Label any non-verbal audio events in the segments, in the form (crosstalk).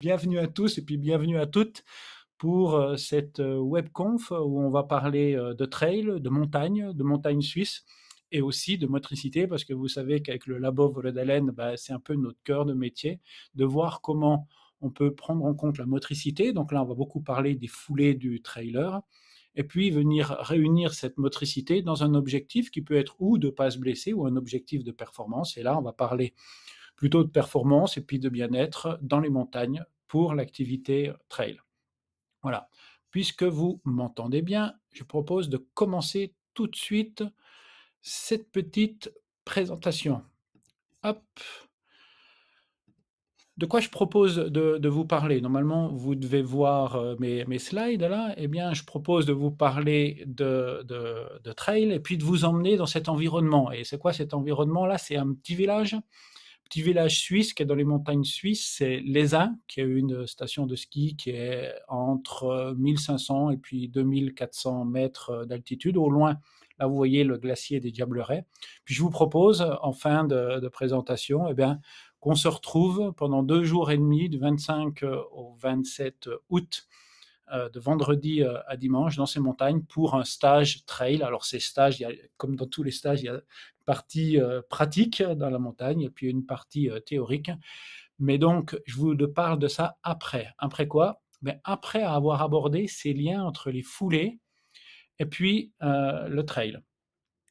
Bienvenue à tous et puis bienvenue à toutes pour euh, cette euh, webconf où on va parler euh, de trail, de montagne, de montagne suisse et aussi de motricité parce que vous savez qu'avec le labo Voledalen, bah, c'est un peu notre cœur de métier de voir comment on peut prendre en compte la motricité. Donc là, on va beaucoup parler des foulées du trailer et puis venir réunir cette motricité dans un objectif qui peut être ou de ne pas se blesser ou un objectif de performance. Et là, on va parler plutôt de performance et puis de bien-être dans les montagnes pour l'activité trail. Voilà. Puisque vous m'entendez bien, je propose de commencer tout de suite cette petite présentation. De quoi je propose de, vous parler Normalement, vous devez voir euh, mes, slides là. Eh bien, je propose de vous parler de trail et puis de vous emmener dans cet environnement. Et c'est quoi cet environnement là C'est un petit village petit village suisse qui est dans les montagnes suisses, c'est Lézin, qui est une station de ski qui est entre 1500 euh, et puis 2400 mètres euh, d'altitude. Au loin, là, vous voyez le glacier des Diablerets. Puis je vous propose, en fin de, de présentation, eh bien, qu'on se retrouve pendant deux jours et demi, du 25 euh, au 27 août, de vendredi à dimanche dans ces montagnes pour un stage trail. Alors ces stages, il y a, comme dans tous les stages, il y a partie euh, pratique dans la montagne et puis une partie euh, théorique. Mais donc, je vous parle de ça après. Après quoi mais ben, Après avoir abordé ces liens entre les foulées et puis euh, le trail.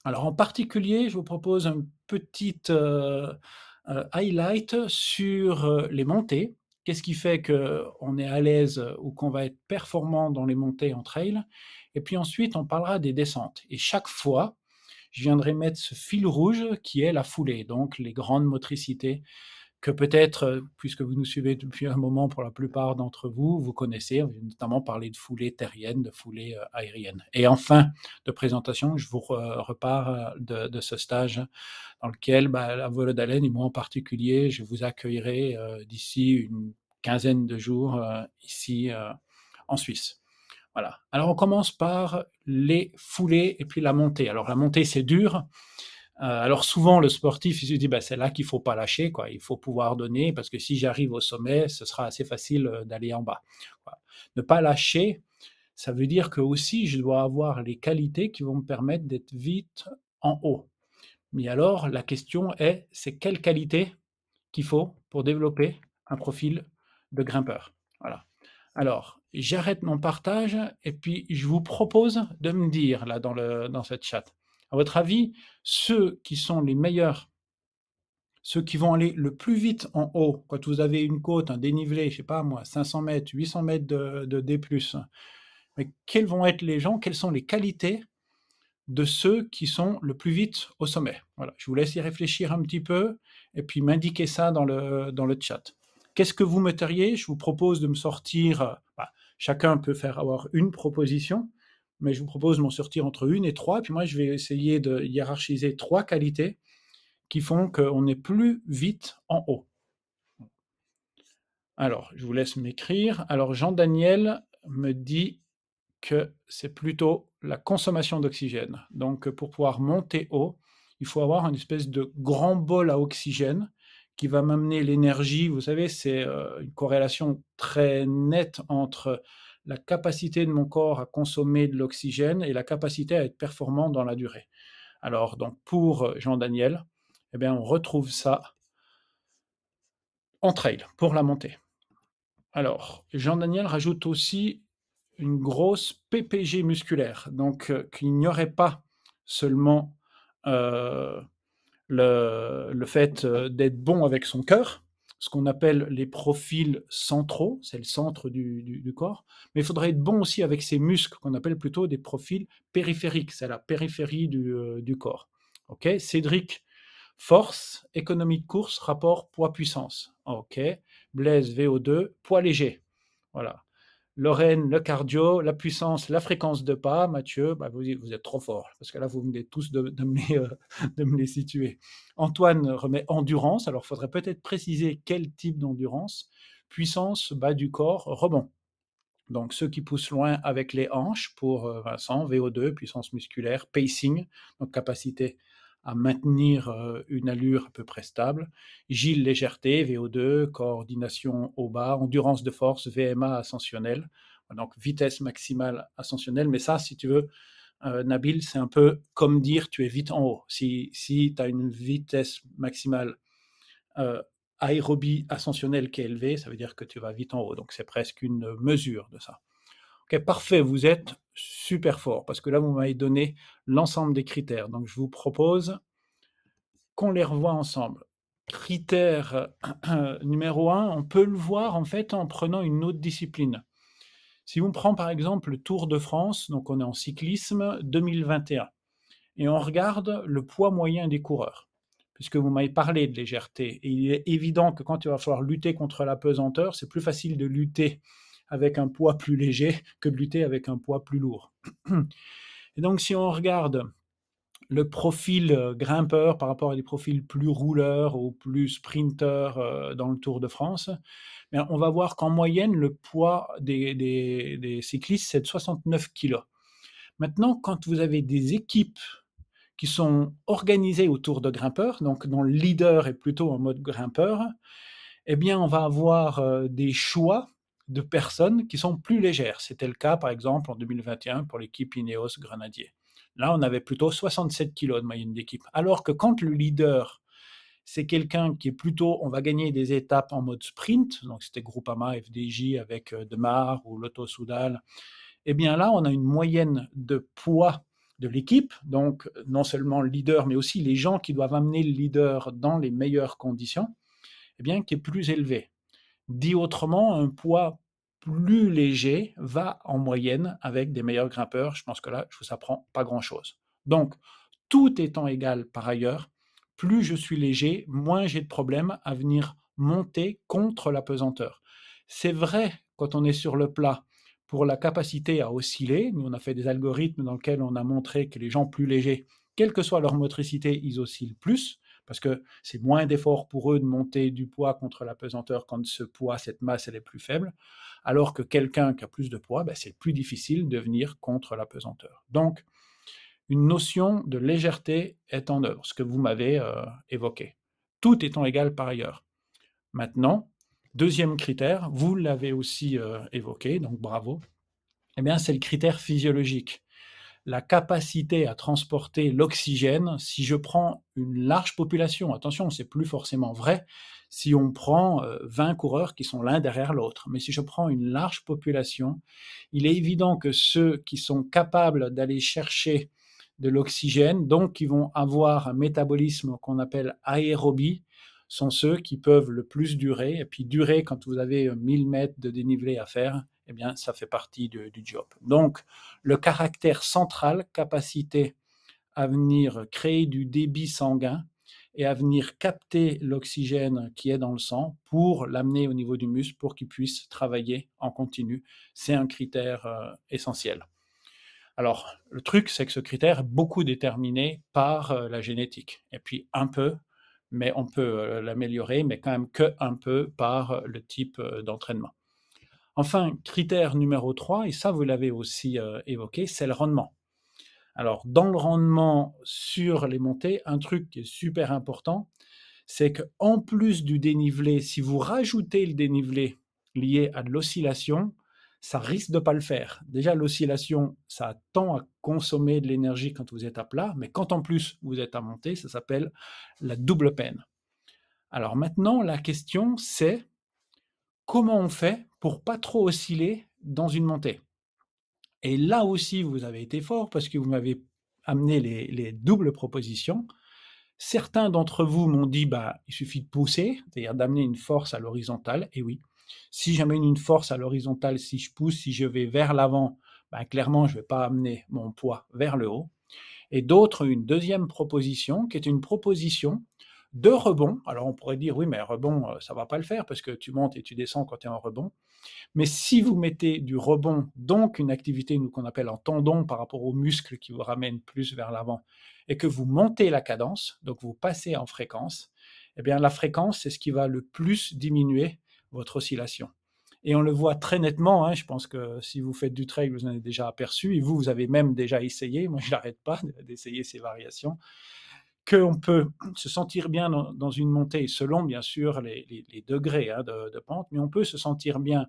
Alors, en particulier, je vous propose un petit highlight sur les montées. Qu'est-ce qui fait qu'on est à l'aise ou qu'on va être performant dans les montées en trail Et puis ensuite, on parlera des descentes. Et chaque fois, je viendrai mettre ce fil rouge qui est la foulée, donc les grandes motricités que peut-être, euh, puisque vous nous suivez depuis un moment pour la plupart d'entre vous, vous connaissez, notamment parler de foulée terrienne, de foulée euh, aérienne. Et enfin, de présentation, je vous repars euh, de, ce stage dans lequel, bah, la à d'haleine et moi en particulier, je vous accueillerai d'ici une quinzaine de jours ici en Suisse. Alors on commence par les foulées et puis la montée. Alors la montée c'est dur. Euh, alors souvent le sportif il se dit bah, c'est là qu'il faut pas lâcher quoi. Il faut pouvoir donner parce que si j'arrive au sommet ce sera assez facile euh, d'aller en bas. Ne pas lâcher ça veut dire que aussi je dois avoir les qualités qui vont me permettre d'être vite en haut. Mais alors la question est c'est quelles qualités qu'il faut pour développer un profil de grimpeur. Voilà. Alors, j'arrête mon partage et puis je vous propose de me dire là dans, le, dans cette chat. À votre avis, ceux qui sont les meilleurs, ceux qui vont aller le plus vite en haut, quand vous avez une côte, un dénivelé, je sais pas moi, 500 mètres, 800 mètres de, D+, mais quels vont être les gens, quelles sont les qualités de ceux qui sont le plus vite au sommet. Voilà, je vous laisse y réfléchir un petit peu et puis m'indiquer ça dans le, dans le chat. Qu'est-ce que vous me metteriez Je vous propose de me sortir bah, Chacun peut faire avoir une proposition, mais je vous propose de m'en sortir entre une et trois. Puis moi, je vais essayer de hiérarchiser trois qualités qui font qu'on est plus vite en haut. Alors, je vous laisse m'écrire. Alors, Jean-Daniel me dit que c'est plutôt la consommation d'oxygène. Donc, pour pouvoir monter haut, il faut avoir une espèce de grand bol à oxygène qui va m'amener l'énergie. Vous savez, c'est euh, une corrélation très nette entre la capacité de mon corps à consommer de l'oxygène et la capacité à être performant dans la durée. Alors, donc pour euh, Jean-Daniel, eh on retrouve ça en trail pour la montée. Alors, Jean-Daniel rajoute aussi une grosse PPG musculaire, donc euh, qu'il n'y aurait pas seulement le, le fait euh, d'être bon avec son cœur, ce qu'on appelle les profils centraux, c'est le centre du, corps, mais il faudrait être bon aussi avec ses muscles, qu'on appelle plutôt des profils périphériques, c'est la périphérie du, euh, du corps. Ok, Cédric, force, économie de course, rapport poids-puissance. Ok, Blaise, VO2, poids léger. Voilà. Lorraine, le cardio, la puissance, la fréquence de pas, Mathieu, bah, vous, êtes trop fort, parce que là, vous venez tous de, me, euh, de me, les, situer. Antoine remet endurance, alors il faudrait peut-être préciser quel type d'endurance. Puissance, bas du corps, rebond. Donc ceux qui poussent loin avec les hanches pour euh, Vincent, VO2, puissance musculaire, pacing, donc capacité à maintenir euh, une allure à peu près stable. Gilles légèreté, VO2, coordination au bas, endurance de force, VMA ascensionnelle, donc vitesse maximale ascensionnelle. Mais ça, si tu veux, euh, Nabil, c'est un peu comme dire tu es vite en haut. Si, si tu as une vitesse maximale euh, aérobie ascensionnelle qui est élevée, ça veut dire que tu vas vite en haut. Donc c'est presque une mesure de ça. Ok, parfait, vous êtes super fort, parce que là, vous m'avez donné l'ensemble des critères. Donc, je vous propose qu'on les revoie ensemble. Critère euh, (clears throat) numéro un, on peut le voir en fait en prenant une autre discipline. Si on prend par exemple le Tour de France, donc on est en cyclisme 2021, et on regarde le poids moyen des coureurs, puisque vous m'avez parlé de légèreté, et il est évident que quand il va falloir lutter contre la pesanteur, c'est plus facile de lutter avec un poids plus léger que de lutter avec un poids plus lourd. (clears throat) Et donc si on regarde le profil euh, grimpeur par rapport à des profils plus rouleurs ou plus sprinteurs euh, dans le Tour de France, ben, on va voir qu'en moyenne, le poids des, des cyclistes, c'est de 69 kg. Maintenant, quand vous avez des équipes qui sont organisées autour de grimpeurs, donc dont le leader est plutôt en mode grimpeur, eh bien, on va avoir euh, des choix de personnes qui sont plus légères. C'était le cas, par exemple, en 2021 pour l'équipe Ineos Grenadier. Là, on avait plutôt 67 kilos de moyenne d'équipe. Alors que quand le leader, c'est quelqu'un qui est plutôt, on va gagner des étapes en mode sprint, donc c'était Groupama, FDJ avec euh, Demar ou Lotto Soudal, eh bien là, on a une moyenne de poids de l'équipe, donc non seulement le leader, mais aussi les gens qui doivent amener le leader dans les meilleures conditions, eh bien, qui est plus élevé. Dit autrement, un poids plus léger va en moyenne avec des meilleurs grimpeurs. Je pense que là, je vous apprends pas grand-chose. Donc, tout étant égal par ailleurs, plus je suis léger, moins j'ai de problèmes à venir monter contre la pesanteur. C'est vrai quand on est sur le plat pour la capacité à osciller. Nous, on a fait des algorithmes dans lesquels on a montré que les gens plus légers, quelle que soit leur motricité, ils oscillent plus parce que c'est moins d'effort pour eux de monter du poids contre la pesanteur quand ce poids, cette masse, elle est plus faible, alors que quelqu'un qui a plus de poids, ben, c'est plus difficile de venir contre la pesanteur. Donc, une notion de légèreté est en œuvre, ce que vous m'avez euh, évoqué. Tout étant égal par ailleurs. Maintenant, deuxième critère, vous l'avez aussi euh, évoqué, donc bravo, eh bien c'est le critère physiologique la capacité à transporter l'oxygène si je prends une large population. Attention, c'est plus forcément vrai si on prend 20 euh, coureurs qui sont l'un derrière l'autre. Mais si je prends une large population, il est évident que ceux qui sont capables d'aller chercher de l'oxygène, donc qui vont avoir un métabolisme qu'on appelle aérobie, sont ceux qui peuvent le plus durer. Et puis durer quand vous avez 1000 euh, mètres de dénivelé à faire, eh bien, ça fait partie du job. Donc, le caractère central, capacité à venir créer du débit sanguin et à venir capter l'oxygène qui est dans le sang pour l'amener au niveau du muscle pour qu'il puisse travailler en continu. C'est un critère euh, essentiel. Alors, le truc, c'est que ce critère est beaucoup déterminé par euh, la génétique. Et puis, un peu, mais on peut euh, l'améliorer, mais quand même que un peu par le type d'entraînement. Enfin, critère numéro 3, et ça vous l'avez aussi euh, évoqué, c'est le rendement. Alors, dans le rendement sur les montées, un truc qui est super important, c'est qu'en plus du dénivelé, si vous rajoutez le dénivelé lié à de l'oscillation, ça risque de pas le faire. Déjà, l'oscillation, ça tend à consommer de l'énergie quand vous êtes à plat, mais quand en plus vous êtes à monter, ça s'appelle la double peine. Alors maintenant, la question, c'est comment on fait pour pas trop osciller dans une montée. Et là aussi, vous avez été fort parce que vous m'avez amené les, doubles propositions. Certains d'entre vous m'ont dit, bah, il suffit de pousser, c'est-à-dire d'amener une force à l'horizontale. Et oui, si j'amène une force à l'horizontale, si je pousse, si je vais vers l'avant, bah, clairement, je ne vais pas amener mon poids vers le haut. Et d'autres, une deuxième proposition, qui est une proposition de rebond, Alors on pourrait dire, oui, mais rebond, euh, ça va pas le faire parce que tu montes et tu descends quand tu es en rebond. Mais si vous mettez du rebond, donc une activité qu'on appelle en tendon par rapport aux muscles qui vous ramènent plus vers l'avant, et que vous montez la cadence, donc vous passez en fréquence, eh bien la fréquence, c'est ce qui va le plus diminuer votre oscillation. Et on le voit très nettement, hein, je pense que si vous faites du trail, vous en avez déjà aperçu, et vous, vous avez même déjà essayé, moi je n'arrête pas d'essayer ces variations qu'on peut se sentir bien dans, une montée, selon bien sûr les, degrés hein, de, pente, mais on peut se sentir bien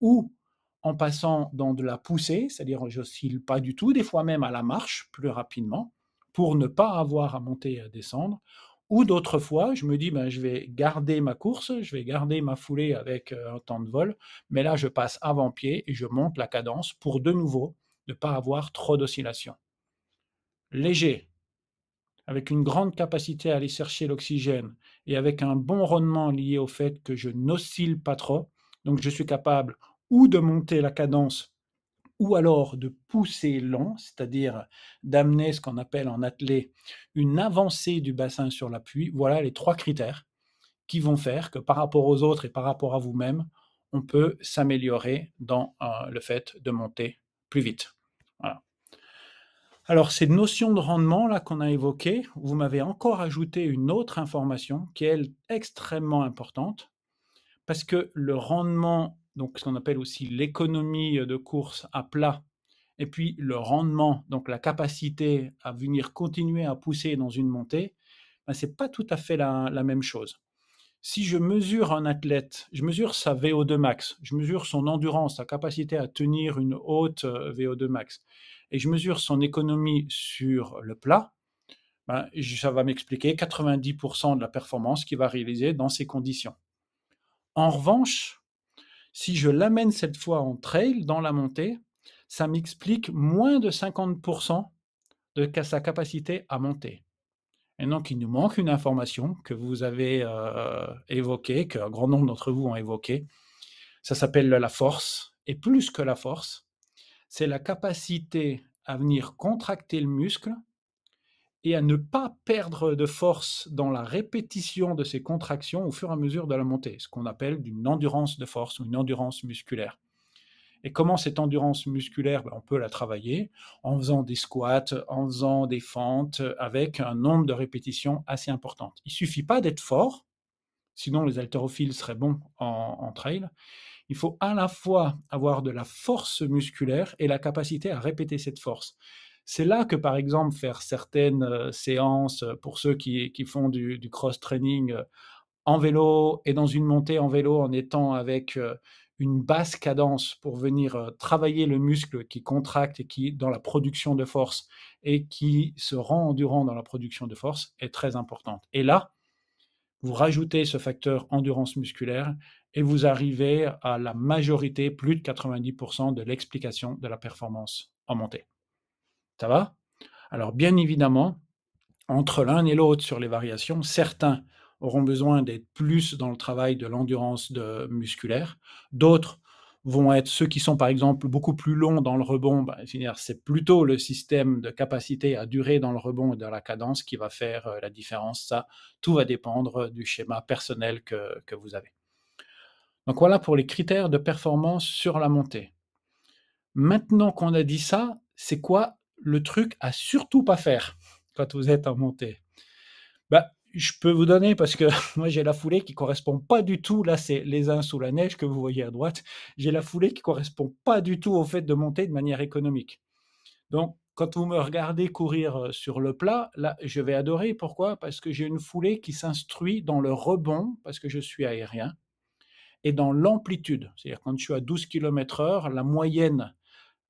ou en passant dans de la poussée, c'est-à-dire n'oscille pas du tout, des fois même à la marche plus rapidement, pour ne pas avoir à monter et à descendre, ou d'autres fois, je me dis, ben, je vais garder ma course, je vais garder ma foulée avec euh, un temps de vol, mais là, je passe avant-pied et je monte la cadence pour de nouveau ne pas avoir trop d'oscillation. Léger, avec une grande capacité à aller chercher l'oxygène et avec un bon rendement lié au fait que je n'oscille pas trop, donc je suis capable ou de monter la cadence ou alors de pousser lent, c'est-à-dire d'amener ce qu'on appelle en attelé une avancée du bassin sur l'appui. Voilà les trois critères qui vont faire que par rapport aux autres et par rapport à vous-même, on peut s'améliorer dans euh, le fait de monter plus vite. Alors, cette notion de rendement là qu'on a évoquée, vous m'avez encore ajouté une autre information qui est extrêmement importante parce que le rendement, donc ce qu'on appelle aussi l'économie de course à plat, et puis le rendement, donc la capacité à venir continuer à pousser dans une montée, ben, ce n'est pas tout à fait la, la, même chose. Si je mesure un athlète, je mesure sa VO2 max, je mesure son endurance, sa capacité à tenir une haute euh, VO2 max, et je mesure son économie sur le plat, ben, ça va m'expliquer 90% de la performance qu'il va réaliser dans ces conditions. En revanche, si je l'amène cette fois en trail, dans la montée, ça m'explique moins de 50% de sa capacité à monter. Et donc, il nous manque une information que vous avez évoquée, euh, évoquée, qu'un grand nombre d'entre vous ont évoquée. Ça s'appelle la force. Et plus que la force, c'est la capacité à venir contracter le muscle et à ne pas perdre de force dans la répétition de ces contractions au fur et à mesure de la montée, ce qu'on appelle une endurance de force ou une endurance musculaire. Et comment cette endurance musculaire, ben, on peut la travailler en faisant des squats, en faisant des fentes, avec un nombre de répétitions assez important. Il suffit pas d'être fort, sinon les haltérophiles seraient bons en trail il faut à la fois avoir de la force musculaire et la capacité à répéter cette force. C'est là que, par exemple, faire certaines euh, séances euh, pour ceux qui, font du, cross-training euh, en vélo et dans une montée en vélo en étant avec une basse cadence pour venir travailler le muscle qui contracte et qui, dans la production de force, et qui se rend endurant dans la production de force, est très importante. Et là, vous rajoutez ce facteur endurance musculaire et vous arrivez à la majorité, plus de 90% de l'explication de la performance en montée. Ça va Alors bien évidemment, entre l'un et l'autre sur les variations, certains auront besoin d'être plus dans le travail de l'endurance musculaire, d'autres vont être ceux qui sont par exemple beaucoup plus longs dans le rebond, ben, c'est plutôt le système de capacité à durer dans le rebond et dans la cadence qui va faire euh, la différence. Ça, tout va dépendre du schéma personnel que vous avez. Donc voilà pour les critères de performance sur la montée. Maintenant qu'on a dit ça, c'est quoi le truc à surtout pas faire quand vous êtes en montée bah, Je peux vous donner parce que (laughs) moi j'ai la foulée qui correspond pas du tout, là c'est les uns sous la neige que vous voyez à droite, j'ai la foulée qui correspond pas du tout au fait de monter de manière économique. Donc quand vous me regardez courir euh, sur le plat, là, je vais adorer. Pourquoi Parce que j'ai une foulée qui s'instruit dans le rebond, parce que je suis aérien et dans l'amplitude. C'est-à-dire quand je suis à 12 km/h, la moyenne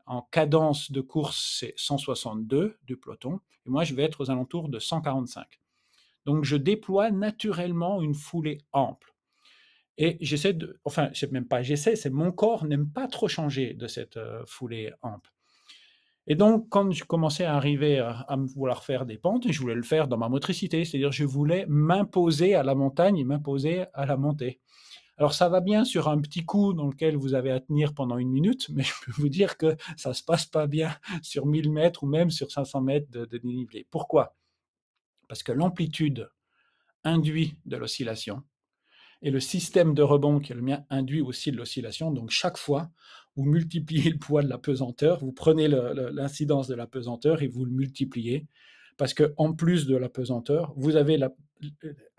en cadence de course, c'est 162 du peloton, et moi je vais être aux alentours de 145. Donc je déploie naturellement une foulée ample. Et j'essaie de, enfin, sais même pas j'essaie, c'est mon corps n'aime pas trop changer de cette euh, foulée ample. Et donc, quand je commençais à arriver à, me vouloir faire des pentes, je voulais le faire dans ma motricité, c'est-à-dire je voulais m'imposer à la montagne et m'imposer à la montée. Alors ça va bien sur un petit coup dans lequel vous avez à tenir pendant une minute, mais (laughs) je peux vous dire que ça se passe pas bien (laughs) sur 1000 mètres ou même sur 500 mètres de, dénivelé. Pourquoi Parce que l'amplitude induit de l'oscillation et le système de rebond qui est le mien induit aussi de l'oscillation. Donc chaque fois, vous multipliez le poids de la pesanteur, vous prenez l'incidence de la pesanteur et vous le multipliez parce que en plus de la pesanteur, vous avez euh,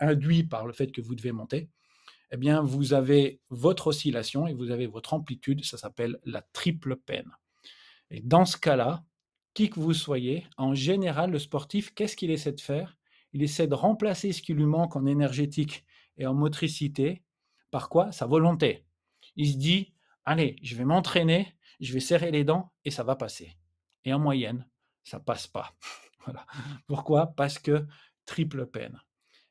induit par le fait que vous devez monter, eh bien, vous avez votre oscillation et vous avez votre amplitude, ça s'appelle la triple peine. Et dans ce cas-là, qui que vous soyez, en général, le sportif, qu'est-ce qu'il essaie de faire Il essaie de remplacer ce qui lui manque en énergétique et en motricité par quoi Sa volonté. Il se dit, allez, je vais m'entraîner, je vais serrer les dents et ça va passer. Et en moyenne, ça passe pas. (laughs) voilà. Pourquoi Parce que triple peine.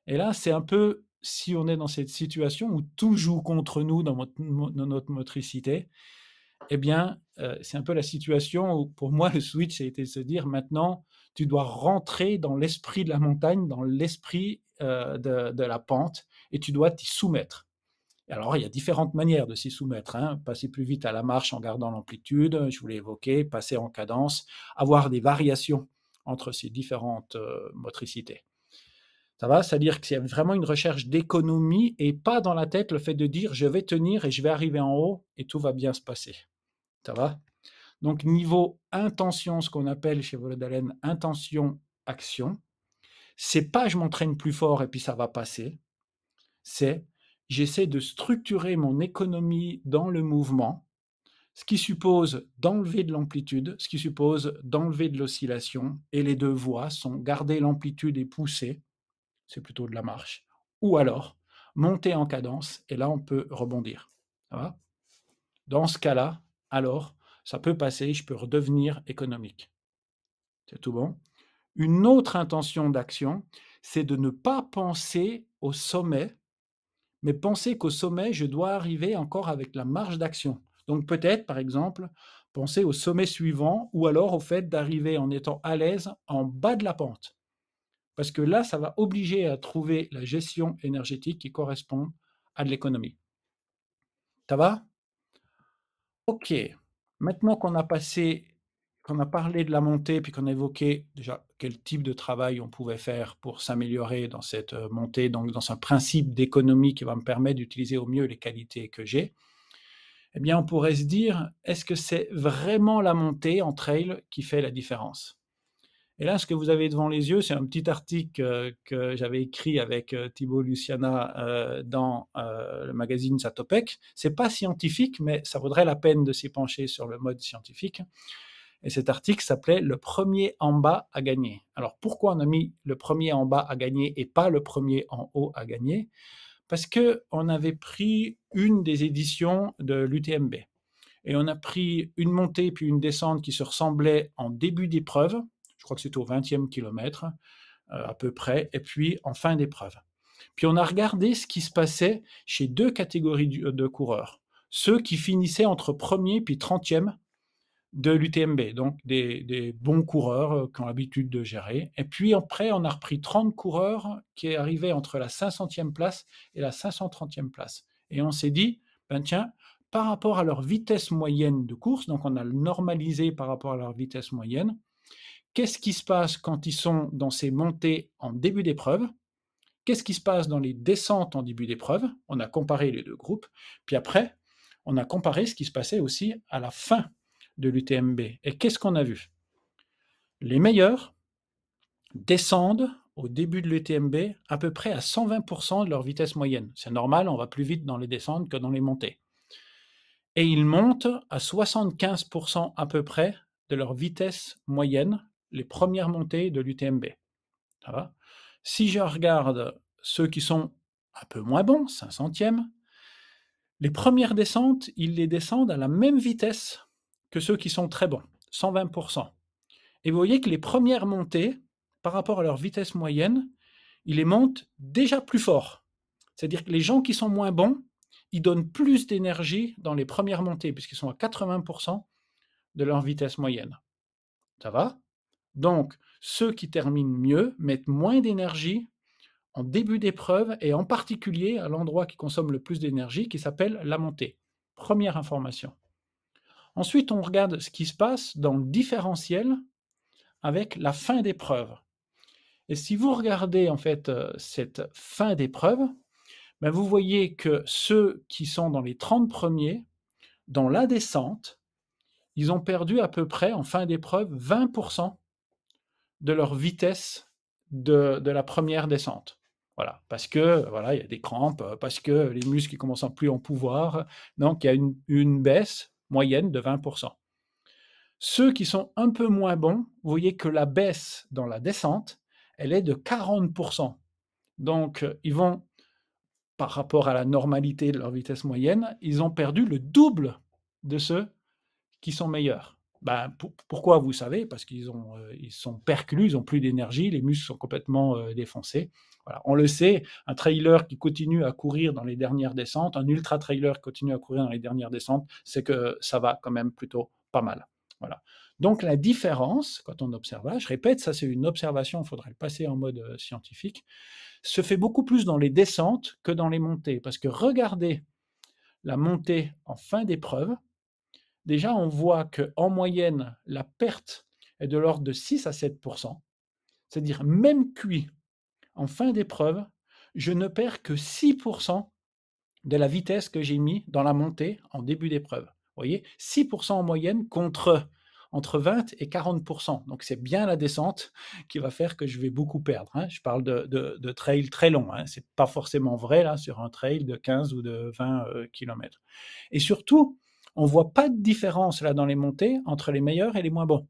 Et là, c'est un peu si on est dans cette situation où tout joue contre nous dans, notre motricité, eh bien, euh, c'est un peu la situation où, pour moi, le switch a été de se dire maintenant, tu dois rentrer dans l'esprit de la montagne, dans l'esprit euh, de, la pente, et tu dois t'y soumettre. Alors, il y a différentes manières de s'y soumettre. Hein. Passer plus vite à la marche en gardant l'amplitude, je vous l'ai évoqué, passer en cadence, avoir des variations entre ces différentes euh, motricités. Ça va C'est-à-dire que a vraiment une recherche d'économie et pas dans la tête le fait de dire je vais tenir et je vais arriver en haut et tout va bien se passer. Ça va Donc, niveau intention, ce qu'on appelle chez Volodalen intention-action, c'est pas je m'entraîne plus fort et puis ça va passer. C'est j'essaie de structurer mon économie dans le mouvement, ce qui suppose d'enlever de l'amplitude, ce qui suppose d'enlever de l'oscillation, et les deux voies sont garder l'amplitude et pousser, c'est plutôt de la marche. Ou alors, monter en cadence, et là, on peut rebondir. Dans ce cas-là, alors, ça peut passer, je peux redevenir économique. C'est tout bon Une autre intention d'action, c'est de ne pas penser au sommet, mais penser qu'au sommet, je dois arriver encore avec la marge d'action. Donc peut-être, par exemple, penser au sommet suivant ou alors au fait d'arriver en étant à l'aise en bas de la pente parce que là, ça va obliger à trouver la gestion énergétique qui correspond à de l'économie. Ça va Ok. Maintenant qu'on a passé, qu'on a parlé de la montée, puis qu'on a évoqué déjà quel type de travail on pouvait faire pour s'améliorer dans cette euh, montée, donc dans un principe d'économie qui va me permettre d'utiliser au mieux les qualités que j'ai, eh bien, on pourrait se dire, est-ce que c'est vraiment la montée en trail qui fait la différence et là, ce que vous avez devant les yeux, c'est un petit article euh, que j'avais écrit avec euh, Thibaut Luciana euh, dans le magazine Satopec. C'est pas scientifique, mais ça vaudrait la peine de s'y pencher sur le mode scientifique. Et cet article s'appelait Le premier en bas à gagner. Alors pourquoi on a mis le premier en bas à gagner et pas le premier en haut à gagner Parce que on avait pris une des éditions de l'UTMB et on a pris une montée puis une descente qui se ressemblait en début d'épreuve crois que c'est au 20e kilomètre euh, à peu près, et puis en fin d'épreuve. Puis on a regardé ce qui se passait chez deux catégories euh, de coureurs. Ceux qui finissaient entre 1er puis 30e de l'UTMB, donc des, bons coureurs euh, qui ont l'habitude de gérer. Et puis après, on a repris 30 coureurs qui arrivaient entre la 500e place et la 530e place. Et on s'est dit, ben tiens, par rapport à leur vitesse moyenne de course, donc on a normalisé par rapport à leur vitesse moyenne, Qu'est-ce qui se passe quand ils sont dans ces montées en début d'épreuve Qu'est-ce qui se passe dans les descentes en début d'épreuve On a comparé les deux groupes. Puis après, on a comparé ce qui se passait aussi à la fin de l'UTMB. Et qu'est-ce qu'on a vu Les meilleurs descendent au début de l'UTMB à peu près à 120% de leur vitesse moyenne. C'est normal, on va plus vite dans les descentes que dans les montées. Et ils montent à 75% à peu près de leur vitesse moyenne les premières montées de l'UTMB. Si je regarde ceux qui sont un peu moins bons, 5 centièmes, les premières descentes, ils les descendent à la même vitesse que ceux qui sont très bons, 120%. Et vous voyez que les premières montées, par rapport à leur vitesse moyenne, ils les montent déjà plus fort. C'est-à-dire que les gens qui sont moins bons, ils donnent plus d'énergie dans les premières montées, puisqu'ils sont à 80% de leur vitesse moyenne. Ça va donc, ceux qui terminent mieux mettent moins d'énergie en début d'épreuve et en particulier à l'endroit qui consomme le plus d'énergie qui s'appelle la montée. Première information. Ensuite, on regarde ce qui se passe dans le différentiel avec la fin d'épreuve. Et si vous regardez en fait euh, cette fin d'épreuve, ben vous voyez que ceux qui sont dans les 30 premiers, dans la descente, ils ont perdu à peu près en fin d'épreuve 20% de leur vitesse de, la première descente. Voilà, parce que voilà, il y a des crampes, euh, parce que les muscles commencent à plus en pouvoir. Donc, il y a une, une baisse moyenne de 20%. Ceux qui sont un peu moins bons, vous voyez que la baisse dans la descente, elle est de 40%. Donc, ils vont, par rapport à la normalité de leur vitesse moyenne, ils ont perdu le double de ceux qui sont meilleurs. Bah, pourquoi vous savez Parce qu'ils ont, euh, ils sont perclus, ils ont plus d'énergie, les muscles sont complètement euh, défoncés. Voilà. On le sait, un trailer qui continue à courir dans les dernières descentes, un ultra trailer qui continue à courir dans les dernières descentes, c'est que ça va quand même plutôt pas mal. Voilà. Donc la différence, quand on observe, ah, je répète, ça c'est une observation, il faudrait le passer en mode euh, scientifique, se fait beaucoup plus dans les descentes que dans les montées. Parce que regardez la montée en fin d'épreuve, déjà on voit qu'en moyenne, la perte est de l'ordre de 6 à 7 C'est-à-dire, même cuit en fin d'épreuve, je ne perds que 6 de la vitesse que j'ai mis dans la montée en début d'épreuve. Vous voyez, 6 en moyenne contre entre 20 et 40 Donc c'est bien la descente qui va faire que je vais beaucoup perdre. Hein. Je parle de, trail très long. Hein. C'est pas forcément vrai là sur un trail de 15 ou de 20 euh, km. Et surtout, on voit pas de différence là dans les montées entre les meilleurs et les moins bons.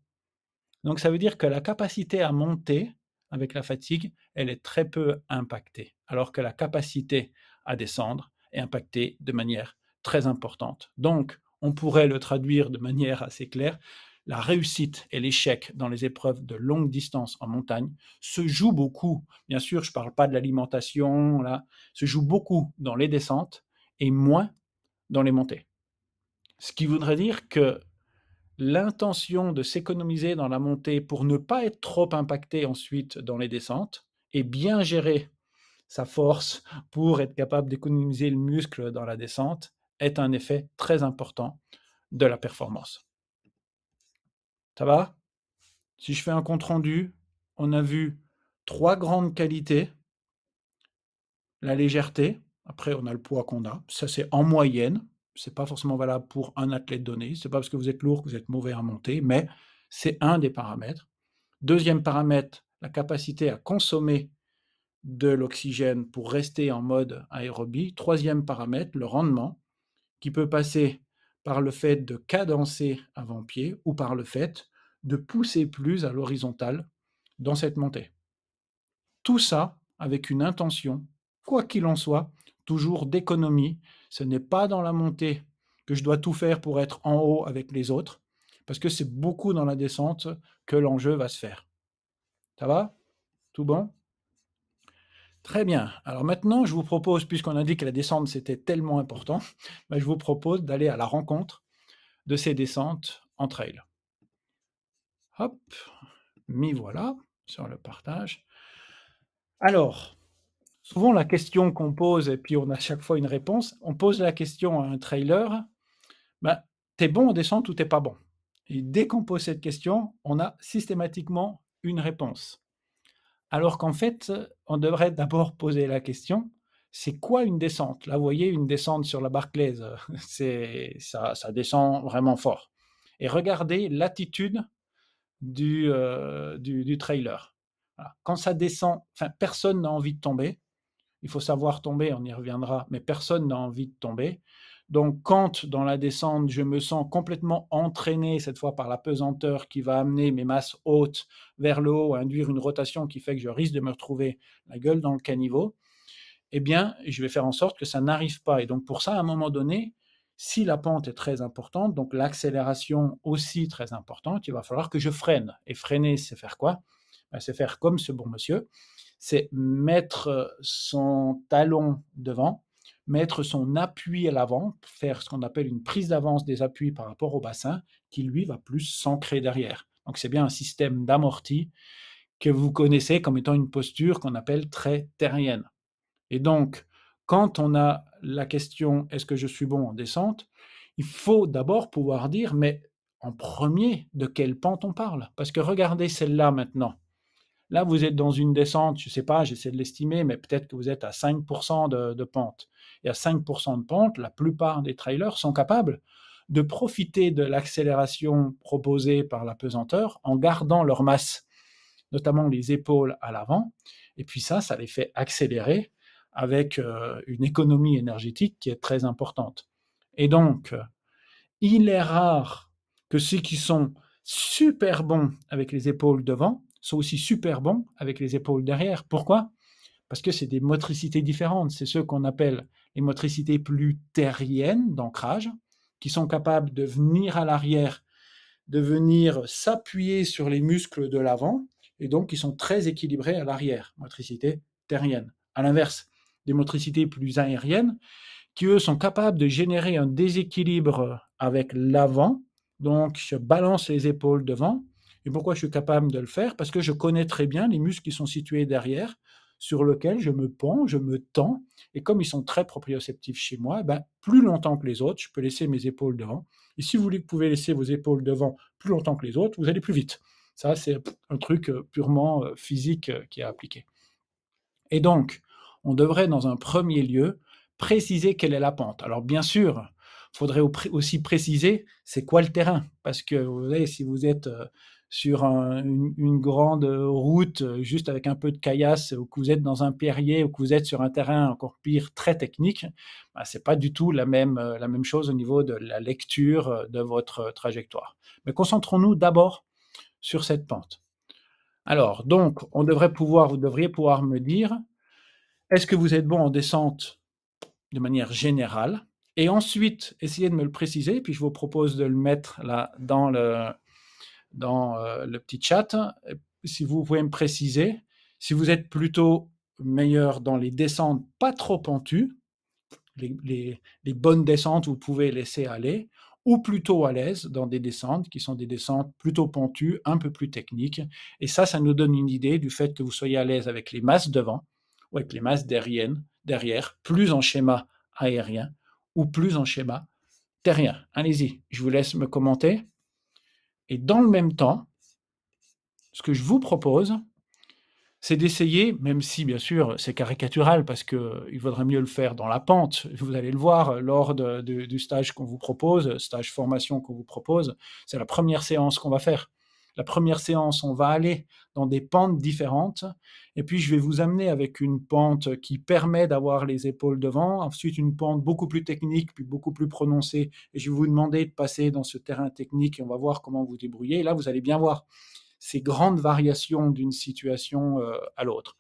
Donc ça veut dire que la capacité à monter avec la fatigue, elle est très peu impactée, alors que la capacité à descendre est impactée de manière très importante. Donc on pourrait le traduire de manière assez claire. La réussite et l'échec dans les épreuves de longue distance en montagne se jouent beaucoup. Bien sûr, je ne parle pas de l'alimentation, là, se joue beaucoup dans les descentes et moins dans les montées. Ce qui voudrait dire que l'intention de s'économiser dans la montée pour ne pas être trop impacté ensuite dans les descentes et bien gérer sa force pour être capable d'économiser le muscle dans la descente est un effet très important de la performance. Ça va Si je fais un compte-rendu, on a vu trois grandes qualités. La légèreté, après on a le poids qu'on a, ça c'est en moyenne, n'est pas forcément valable pour un athlète donné. C'est pas parce que vous êtes lourd que vous êtes mauvais à monter, mais c'est un des paramètres. Deuxième paramètre, la capacité à consommer de l'oxygène pour rester en mode aérobie. Troisième paramètre, le rendement, qui peut passer par le fait de cadencer avant-pied ou par le fait de pousser plus à l'horizontale dans cette montée. Tout ça avec une intention, quoi qu'il en soit, toujours d'économie ce n'est pas dans la montée que je dois tout faire pour être en haut avec les autres, parce que c'est beaucoup dans la descente que l'enjeu va se faire. Ça va Tout bon Très bien. Alors maintenant, je vous propose, puisqu'on a dit que la descente c'était tellement important, (laughs) ben, je vous propose d'aller à la rencontre de ces descentes en trail. Hop, m'y voilà sur le partage. Alors, souvent la question qu'on pose, et puis on a chaque fois une réponse, on pose la question à un trailer, ben, t'es bon en descente ou t'es pas bon Et dès qu'on pose cette question, on a systématiquement une réponse. Alors qu'en fait, on devrait d'abord poser la question, c'est quoi une descente Là, vous voyez une descente sur la Barclays, (laughs) ça, descend vraiment fort. Et regardez l'attitude du, euh, du, trailer. Quand ça descend, personne n'a envie de tomber. Il faut savoir tomber, on y reviendra, mais personne n'a envie de tomber. Donc quand dans la descente, je me sens complètement entraîné, cette fois par la pesanteur qui va amener mes masses hautes vers le haut, induire une rotation qui fait que je risque de me retrouver la gueule dans le caniveau, eh bien, je vais faire en sorte que ça n'arrive pas. Et donc pour ça, à un moment donné, si la pente est très importante, donc l'accélération aussi très importante, il va falloir que je freine. Et freiner, c'est faire quoi ben, C'est faire comme ce bon monsieur c'est mettre son talon devant, mettre son appui à l'avant, faire ce qu'on appelle une prise d'avance des appuis par rapport au bassin, qui lui va plus s'ancrer derrière. Donc c'est bien un système d'amorti que vous connaissez comme étant une posture qu'on appelle très terrienne. Et donc, quand on a la question est-ce que je suis bon en descente, il faut d'abord pouvoir dire mais en premier de quelle pente on parle. Parce que regardez celle-là maintenant. Là, vous êtes dans une descente, je ne sais pas, j'essaie de l'estimer, mais peut-être que vous êtes à 5% de, pente. Et à 5% de pente, la plupart des trailers sont capables de profiter de l'accélération proposée par la pesanteur en gardant leur masse, notamment les épaules à l'avant. Et puis ça, ça les fait accélérer avec euh, une économie énergétique qui est très importante. Et donc, il est rare que ceux qui sont super bons avec les épaules devant sont aussi super bons avec les épaules derrière. Pourquoi Parce que c'est des motricités différentes. C'est ce qu'on appelle les motricités plus terriennes d'ancrage, qui sont capables de venir à l'arrière, de venir s'appuyer sur les muscles de l'avant, et donc qui sont très équilibrés à l'arrière, motricité terrienne. À l'inverse, des motricités plus aériennes, qui eux sont capables de générer un déséquilibre avec l'avant, donc je balance les épaules devant, et pourquoi je suis capable de le faire Parce que je connais très bien les muscles qui sont situés derrière, sur lesquels je me pends, je me tends. Et comme ils sont très proprioceptifs chez moi, ben, plus longtemps que les autres, je peux laisser mes épaules devant. Et si vous pouvez laisser vos épaules devant plus longtemps que les autres, vous allez plus vite. Ça, c'est un truc euh, purement euh, physique euh, qui est appliqué. Et donc, on devrait, dans un premier lieu, préciser quelle est la pente. Alors, bien sûr, il faudrait aussi préciser c'est quoi le terrain. Parce que, vous voyez, si vous êtes sur une, grande route, euh, juste avec un peu de caillasse, ou que vous êtes dans un pierrier, ou que vous êtes sur un terrain encore pire, très technique, ce bah, c'est pas du tout la même, euh, la même chose au niveau de la lecture euh, de votre trajectoire. Mais concentrons-nous d'abord sur cette pente. Alors, donc, on devrait pouvoir, vous devriez pouvoir me dire, est-ce que vous êtes bon en descente de manière générale Et ensuite, essayez de me le préciser, puis je vous propose de le mettre là dans le, dans euh, le petit chat. Si vous pouvez me préciser, si vous êtes plutôt meilleur dans les descentes pas trop pentues, les, bonnes descentes, vous pouvez laisser aller, ou plutôt à l'aise dans des descentes qui sont des descentes plutôt pentues, un peu plus techniques. Et ça, ça nous donne une idée du fait que vous soyez à l'aise avec les masses devant ou avec les masses derrière plus en schéma aérien ou plus en schéma terrien. Allez-y, je vous laisse me commenter. Et dans le même temps, ce que je vous propose, c'est d'essayer, même si bien sûr c'est caricatural parce qu'il vaudrait mieux le faire dans la pente, vous allez le voir lors du stage qu'on vous propose, stage formation qu'on vous propose, c'est la première séance qu'on va faire. La première séance, on va aller dans des pentes différentes. Et puis, je vais vous amener avec une pente qui permet d'avoir les épaules devant. Ensuite, une pente beaucoup plus technique, puis beaucoup plus prononcée. Et je vais vous demander de passer dans ce terrain technique et on va voir comment vous débrouillez. Et là, vous allez bien voir ces grandes variations d'une situation euh, à l'autre.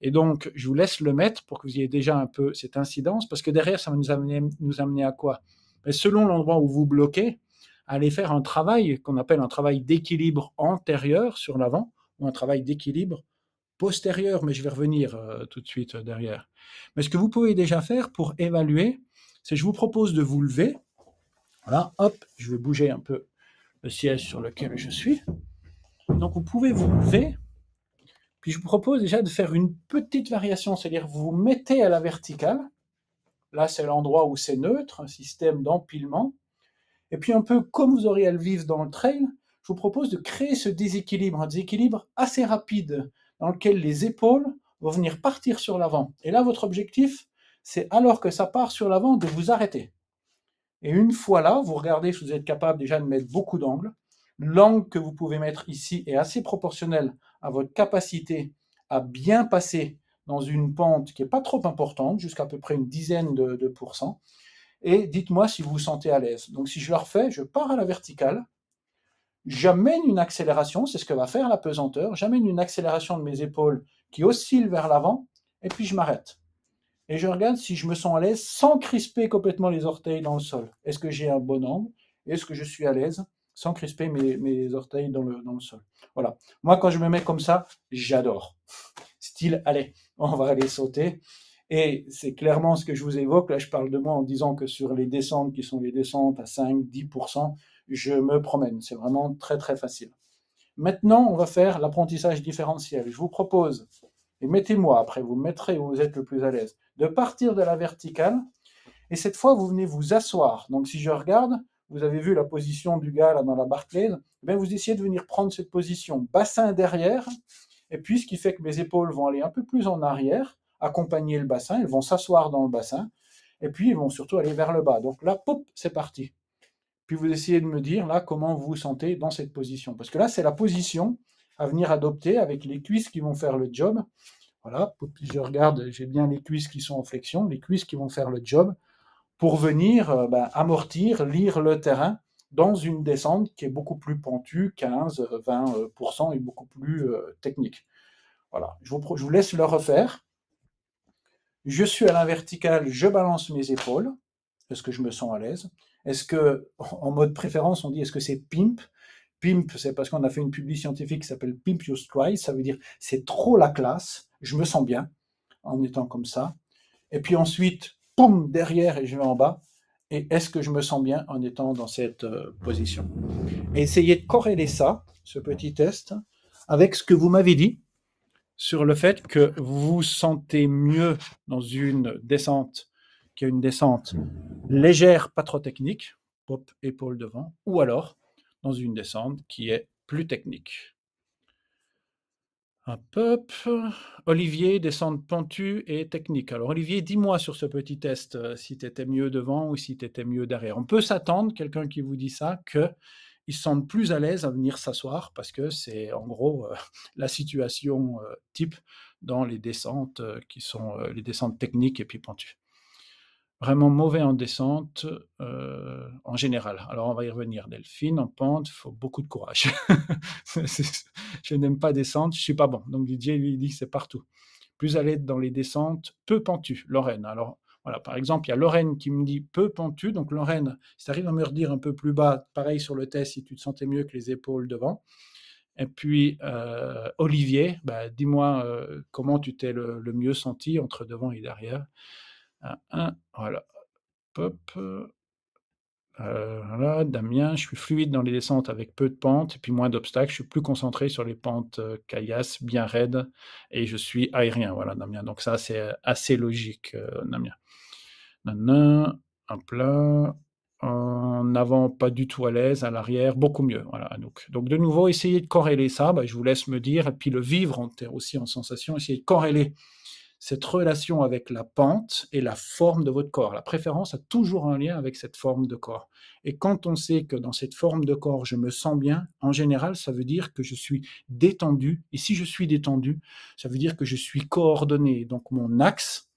Et donc, je vous laisse le mettre pour que vous ayez déjà un peu cette incidence, parce que derrière, ça va nous amener, nous amener à quoi Mais ben, Selon l'endroit où vous bloquez, aller faire un travail qu'on appelle un travail d'équilibre antérieur sur l'avant ou un travail d'équilibre postérieur, mais je vais revenir euh, tout de suite euh, derrière. Mais ce que vous pouvez déjà faire pour évaluer, c'est je vous propose de vous lever. Voilà, hop, je vais bouger un peu le siège sur lequel je suis. Donc vous pouvez vous lever, puis je vous propose déjà de faire une petite variation, c'est-à-dire vous vous mettez à la verticale. Là, c'est l'endroit où c'est neutre, un système d'empilement. Et puis un peu comme vous auriez à le vivre dans le trail, je vous propose de créer ce déséquilibre, un déséquilibre assez rapide dans lequel les épaules vont venir partir sur l'avant. Et là, votre objectif, c'est alors que ça part sur l'avant, de vous arrêter. Et une fois là, vous regardez si vous êtes capable déjà de mettre beaucoup d'angles. L'angle que vous pouvez mettre ici est assez proportionnel à votre capacité à bien passer dans une pente qui n'est pas trop importante, jusqu'à peu près une dizaine de pourcents et dites-moi si vous vous sentez à l'aise. Donc si je le refais, je pars à la verticale, j'amène une accélération, c'est ce que va faire la pesanteur, j'amène une accélération de mes épaules qui oscille vers l'avant, et puis je m'arrête. Et je regarde si je me sens à l'aise sans crisper complètement les orteils dans le sol. Est-ce que j'ai un bon angle Est-ce que je suis à l'aise sans crisper mes, orteils dans le, dans le sol Voilà. Moi, quand je me mets comme ça, j'adore. Style, allez, on va aller sauter. Et c'est clairement ce que je vous évoque. Là, je parle de moi en disant que sur les descentes, qui sont les descentes à 5-10%, je me promène. C'est vraiment très, très facile. Maintenant, on va faire l'apprentissage différentiel. Je vous propose, et mettez-moi après, vous mettrez où vous êtes le plus à l'aise, de partir de la verticale. Et cette fois, vous venez vous asseoir. Donc, si je regarde, vous avez vu la position du gars là dans la Barclays, eh vous essayez de venir prendre cette position bassin derrière, et puis ce qui fait que mes épaules vont aller un peu plus en arrière, accompagner le bassin, ils vont s'asseoir dans le bassin, et puis ils vont surtout aller vers le bas. Donc là, pop, c'est parti. Puis vous essayez de me dire là comment vous vous sentez dans cette position. Parce que là, c'est la position à venir adopter avec les cuisses qui vont faire le job. Voilà, je regarde, j'ai bien les cuisses qui sont en flexion, les cuisses qui vont faire le job pour venir euh, ben, amortir, lire le terrain dans une descente qui est beaucoup plus pentue, 15, 20% euh, et beaucoup plus euh, technique. Voilà, je vous laisse le refaire je suis à la je balance mes épaules, est-ce que je me sens à l'aise Est-ce que, en mode préférence, on dit est-ce que c'est pimp Pimp, c'est parce qu'on a fait une publi scientifique qui s'appelle Pimp Your Stride, ça veut dire c'est trop la classe, je me sens bien en étant comme ça. Et puis ensuite, poum, derrière et je vais en bas. Et est-ce que je me sens bien en étant dans cette euh, position essayez de corréler ça, ce petit test, avec ce que vous m'avez dit sur le fait que vous vous sentez mieux dans une descente qui est une descente légère, pas trop technique, pop, épaule devant, ou alors dans une descente qui est plus technique. Un pop. Olivier, descente pentue et technique. Alors Olivier, dis-moi sur ce petit test euh, si tu étais mieux devant ou si tu étais mieux derrière. On peut s'attendre, quelqu'un qui vous dit ça, que ils se sentent plus à l'aise à venir s'asseoir parce que c'est en gros euh, (laughs) la situation euh, type dans les descentes euh, qui sont les descentes techniques et puis pentues. Vraiment mauvais en descente en général. Alors on va y revenir. Delphine, en pente, il faut beaucoup de courage. (laughs) je n'aime pas descendre, je suis pas bon. Donc Didier lui dit c'est partout. Plus à l'aide dans les descentes peu pentues, Lorraine. Alors par exemple, il y a Lorraine qui me dit peu pentu. Donc Lorraine, si tu arrives à me redire un peu plus bas, pareil sur le test, si tu te sentais mieux que les épaules devant. Et puis euh, Olivier, bah, dis-moi euh, comment tu t'es le, mieux senti entre devant et derrière. voilà. Pop. Euh, voilà, Damien, je suis fluide dans les descentes avec peu de pentes et puis moins d'obstacles. Je suis plus concentré sur les pentes caillasses, bien raides, et je suis aérien. Voilà, Damien. Donc ça, c'est assez logique, Damien. Un, un plat En avant, pas du tout à l'aise, à l'arrière, beaucoup mieux. Donc, donc de nouveau, essayez de corréler ça. Bah, je vous laisse me dire, et puis le vivre en, terre aussi en sensation, essayez de corréler cette relation avec la pente et la forme de votre corps. La préférence a toujours un lien avec cette forme de corps. Et quand on sait que dans cette forme de corps, je me sens bien, en général, ça veut dire que je suis détendu. Et si je suis détendu, ça veut dire que je suis coordonné. Donc mon axe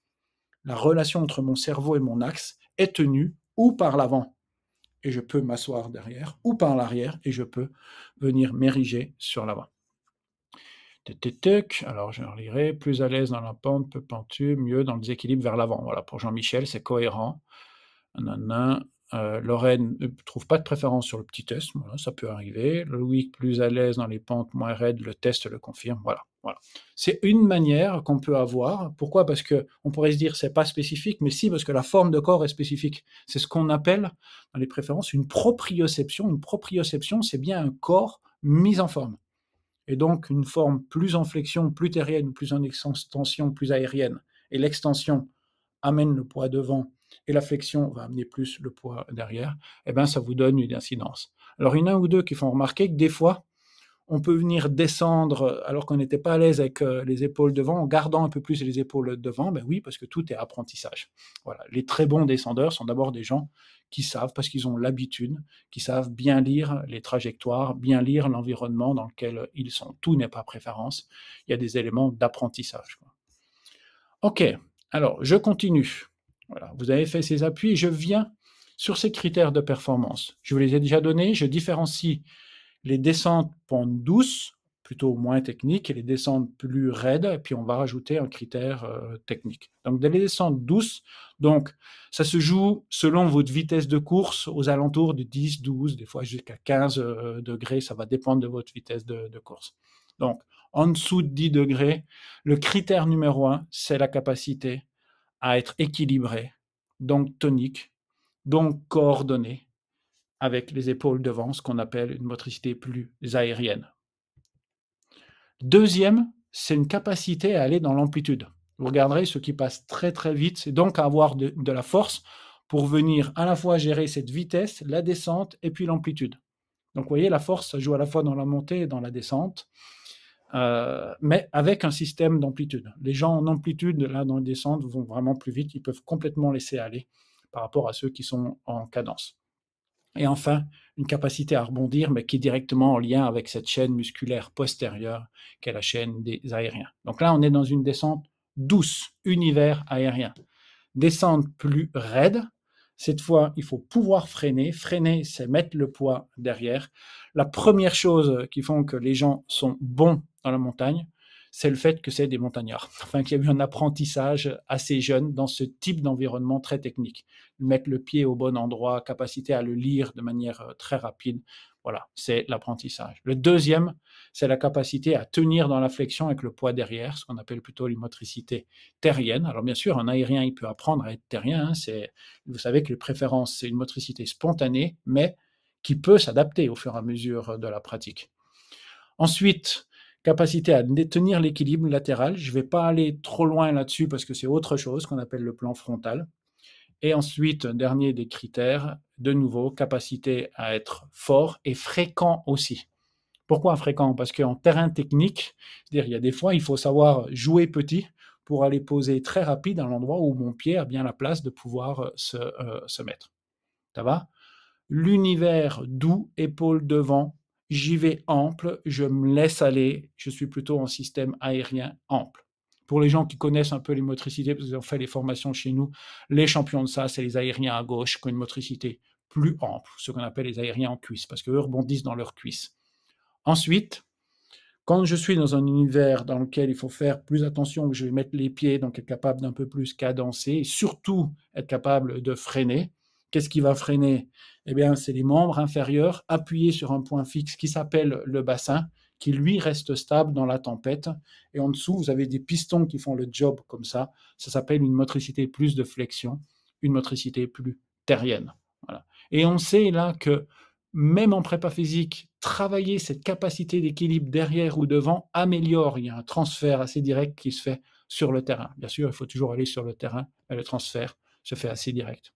la relation entre mon cerveau et mon axe est tenue ou par l'avant, et je peux m'asseoir derrière, ou par l'arrière, et je peux venir m'ériger sur l'avant. Alors je relirai, plus à l'aise dans la pente, peu pentue, mieux dans le déséquilibre vers l'avant. Voilà, pour Jean-Michel, c'est cohérent. Euh, Lorraine ne trouve pas de préférence sur le petit test, ça peut arriver. Louis, plus à l'aise dans les pentes moins raides, le test le confirme. Voilà, voilà. C'est une manière qu'on peut avoir. Pourquoi Parce que on pourrait se dire c'est pas spécifique, mais si parce que la forme de corps est spécifique. C'est ce qu'on appelle dans les préférences une proprioception. Une proprioception, c'est bien un corps mis en forme. Et donc une forme plus en flexion, plus terrienne, plus en extension, plus aérienne. Et l'extension amène le poids devant et la flexion va amener plus le poids derrière, eh ben, ça vous donne une incidence. Alors, il y en a un ou deux qui font remarquer que des fois, on peut venir descendre euh, alors qu'on n'était pas à l'aise avec euh, les épaules devant, en gardant un peu plus les épaules devant, ben oui, parce que tout est apprentissage. Voilà. Les très bons descendeurs sont d'abord des gens qui savent, parce qu'ils ont l'habitude, qui savent bien lire les trajectoires, bien lire l'environnement dans lequel ils sont. Tout n'est pas préférence, il y a des éléments d'apprentissage. Ok, alors je continue vous avez fait ces appuis. Je viens sur ces critères de performance. Je vous les ai déjà donnés. Je différencie les descentes pentes douces, plutôt moins techniques, et les descentes plus raides. Et puis on va rajouter un critère euh, technique. Donc les descentes douces, donc ça se joue selon votre vitesse de course aux alentours de 10, 12, des fois jusqu'à 15 euh, degrés. Ça va dépendre de votre vitesse de, de course. Donc en dessous de 10 degrés, le critère numéro un, c'est la capacité à être équilibré, donc tonique, donc coordonné avec les épaules devant, ce qu'on appelle une motricité plus aérienne. Deuxième, c'est une capacité à aller dans l'amplitude. Vous regarderez ce qui passe très très vite, c'est donc avoir de, de, la force pour venir à la fois gérer cette vitesse, la descente et puis l'amplitude. Donc vous voyez, la force, ça joue à la fois dans la montée et dans la descente. Euh, mais avec un système d'amplitude. Les gens en amplitude, là, dans les descentes, vont vraiment plus vite, ils peuvent complètement laisser aller par rapport à ceux qui sont en cadence. Et enfin, une capacité à rebondir, mais qui est directement en lien avec cette chaîne musculaire postérieure qu'est la chaîne des aériens. Donc là, on est dans une descente douce, univers aérien. Descente plus raide, cette fois, il faut pouvoir freiner. Freiner, c'est mettre le poids derrière. La première chose qui font que les gens sont bons dans la montagne, c'est le fait que c'est des montagnards. Enfin, qu'il y a eu un apprentissage assez jeune dans ce type d'environnement très technique. Mettre le pied au bon endroit, capacité à le lire de manière euh, très rapide. Voilà, c'est l'apprentissage. Le deuxième, c'est la capacité à tenir dans la flexion avec le poids derrière, ce qu'on appelle plutôt l'immotricité terrienne. Alors bien sûr, un aérien, il peut apprendre à être terrien. Hein, c'est, vous savez que les préférences, c'est une motricité spontanée, mais qui peut s'adapter au fur et à mesure euh, de la pratique. Ensuite, capacité à détenir l'équilibre latéral. Je ne vais pas aller trop loin là-dessus parce que c'est autre chose qu'on appelle le plan frontal. Et ensuite, dernier des critères, de nouveau, capacité à être fort et fréquent aussi. Pourquoi fréquent Parce qu'en terrain technique, dire il y a des fois, il faut savoir jouer petit pour aller poser très rapide à l'endroit où mon pied a bien la place de pouvoir euh, se, euh, se mettre. Ça va L'univers doux, épaule devant, j'y vais ample, je me laisse aller, je suis plutôt en système aérien ample. Pour les gens qui connaissent un peu les motricités, parce qu'ils ont fait les formations chez nous, les champions de ça, c'est les aériens à gauche qui ont une motricité plus ample, ce qu'on appelle les aériens en cuisse, parce qu'eux rebondissent dans leurs cuisses. Ensuite, quand je suis dans un univers dans lequel il faut faire plus attention, que je vais mettre les pieds, donc être capable d'un peu plus cadencer, et surtout être capable de freiner, qu'est-ce qui va freiner eh bien, c'est les membres inférieurs appuyés sur un point fixe qui s'appelle le bassin, qui lui reste stable dans la tempête. Et en dessous, vous avez des pistons qui font le job comme ça. Ça s'appelle une motricité plus de flexion, une motricité plus terrienne. Et on sait là que même en prépa physique, travailler cette capacité d'équilibre derrière ou devant améliore. Il y a un transfert assez direct qui se fait sur le terrain. Bien sûr, il faut toujours aller sur le terrain, mais le transfert se fait assez direct.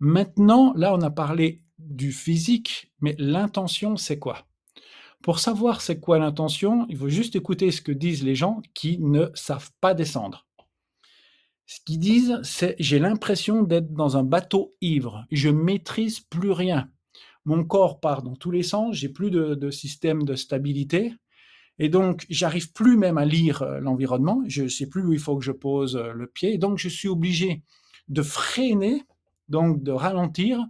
Maintenant, là, on a parlé du physique, mais l'intention, c'est quoi Pour savoir c'est quoi l'intention, il faut juste écouter ce que disent les gens qui ne savent pas descendre. Ce qu'ils disent, c'est j'ai l'impression d'être dans un bateau ivre, je maîtrise plus rien. Mon corps part dans tous les sens, j'ai plus de, système de stabilité, et donc, j'arrive plus même à lire euh, l'environnement, je sais plus où il faut que je pose euh, le pied, et donc je suis obligé de freiner donc de ralentir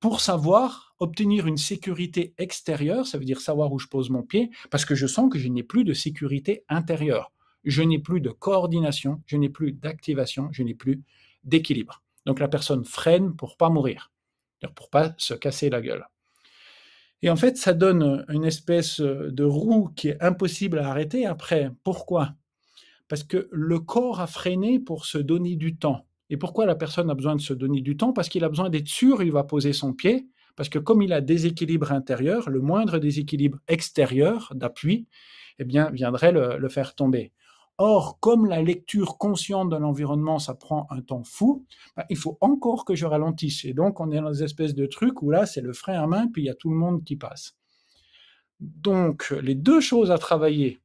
pour savoir obtenir une sécurité extérieure, ça veut dire savoir où je pose mon pied, parce que je sens que je n'ai plus de sécurité intérieure, je n'ai plus de coordination, je n'ai plus d'activation, je n'ai plus d'équilibre. Donc la personne freine pour pas mourir, pour pas se casser la gueule. Et en fait, ça donne une espèce de roue qui est impossible à arrêter après. Pourquoi Parce que le corps a freiné pour se donner du temps. Et pourquoi la personne a besoin de se donner du temps Parce qu'il a besoin d'être sûr, il va poser son pied, parce que comme il a déséquilibre intérieur, le moindre déséquilibre extérieur d'appui, eh bien, viendrait le, faire tomber. Or, comme la lecture consciente de l'environnement, ça prend un temps fou, bah, il faut encore que je ralentisse. Et donc, on est dans des espèces de trucs où là, c'est le frein à main, puis il y a tout le monde qui passe. Donc, les deux choses à travailler,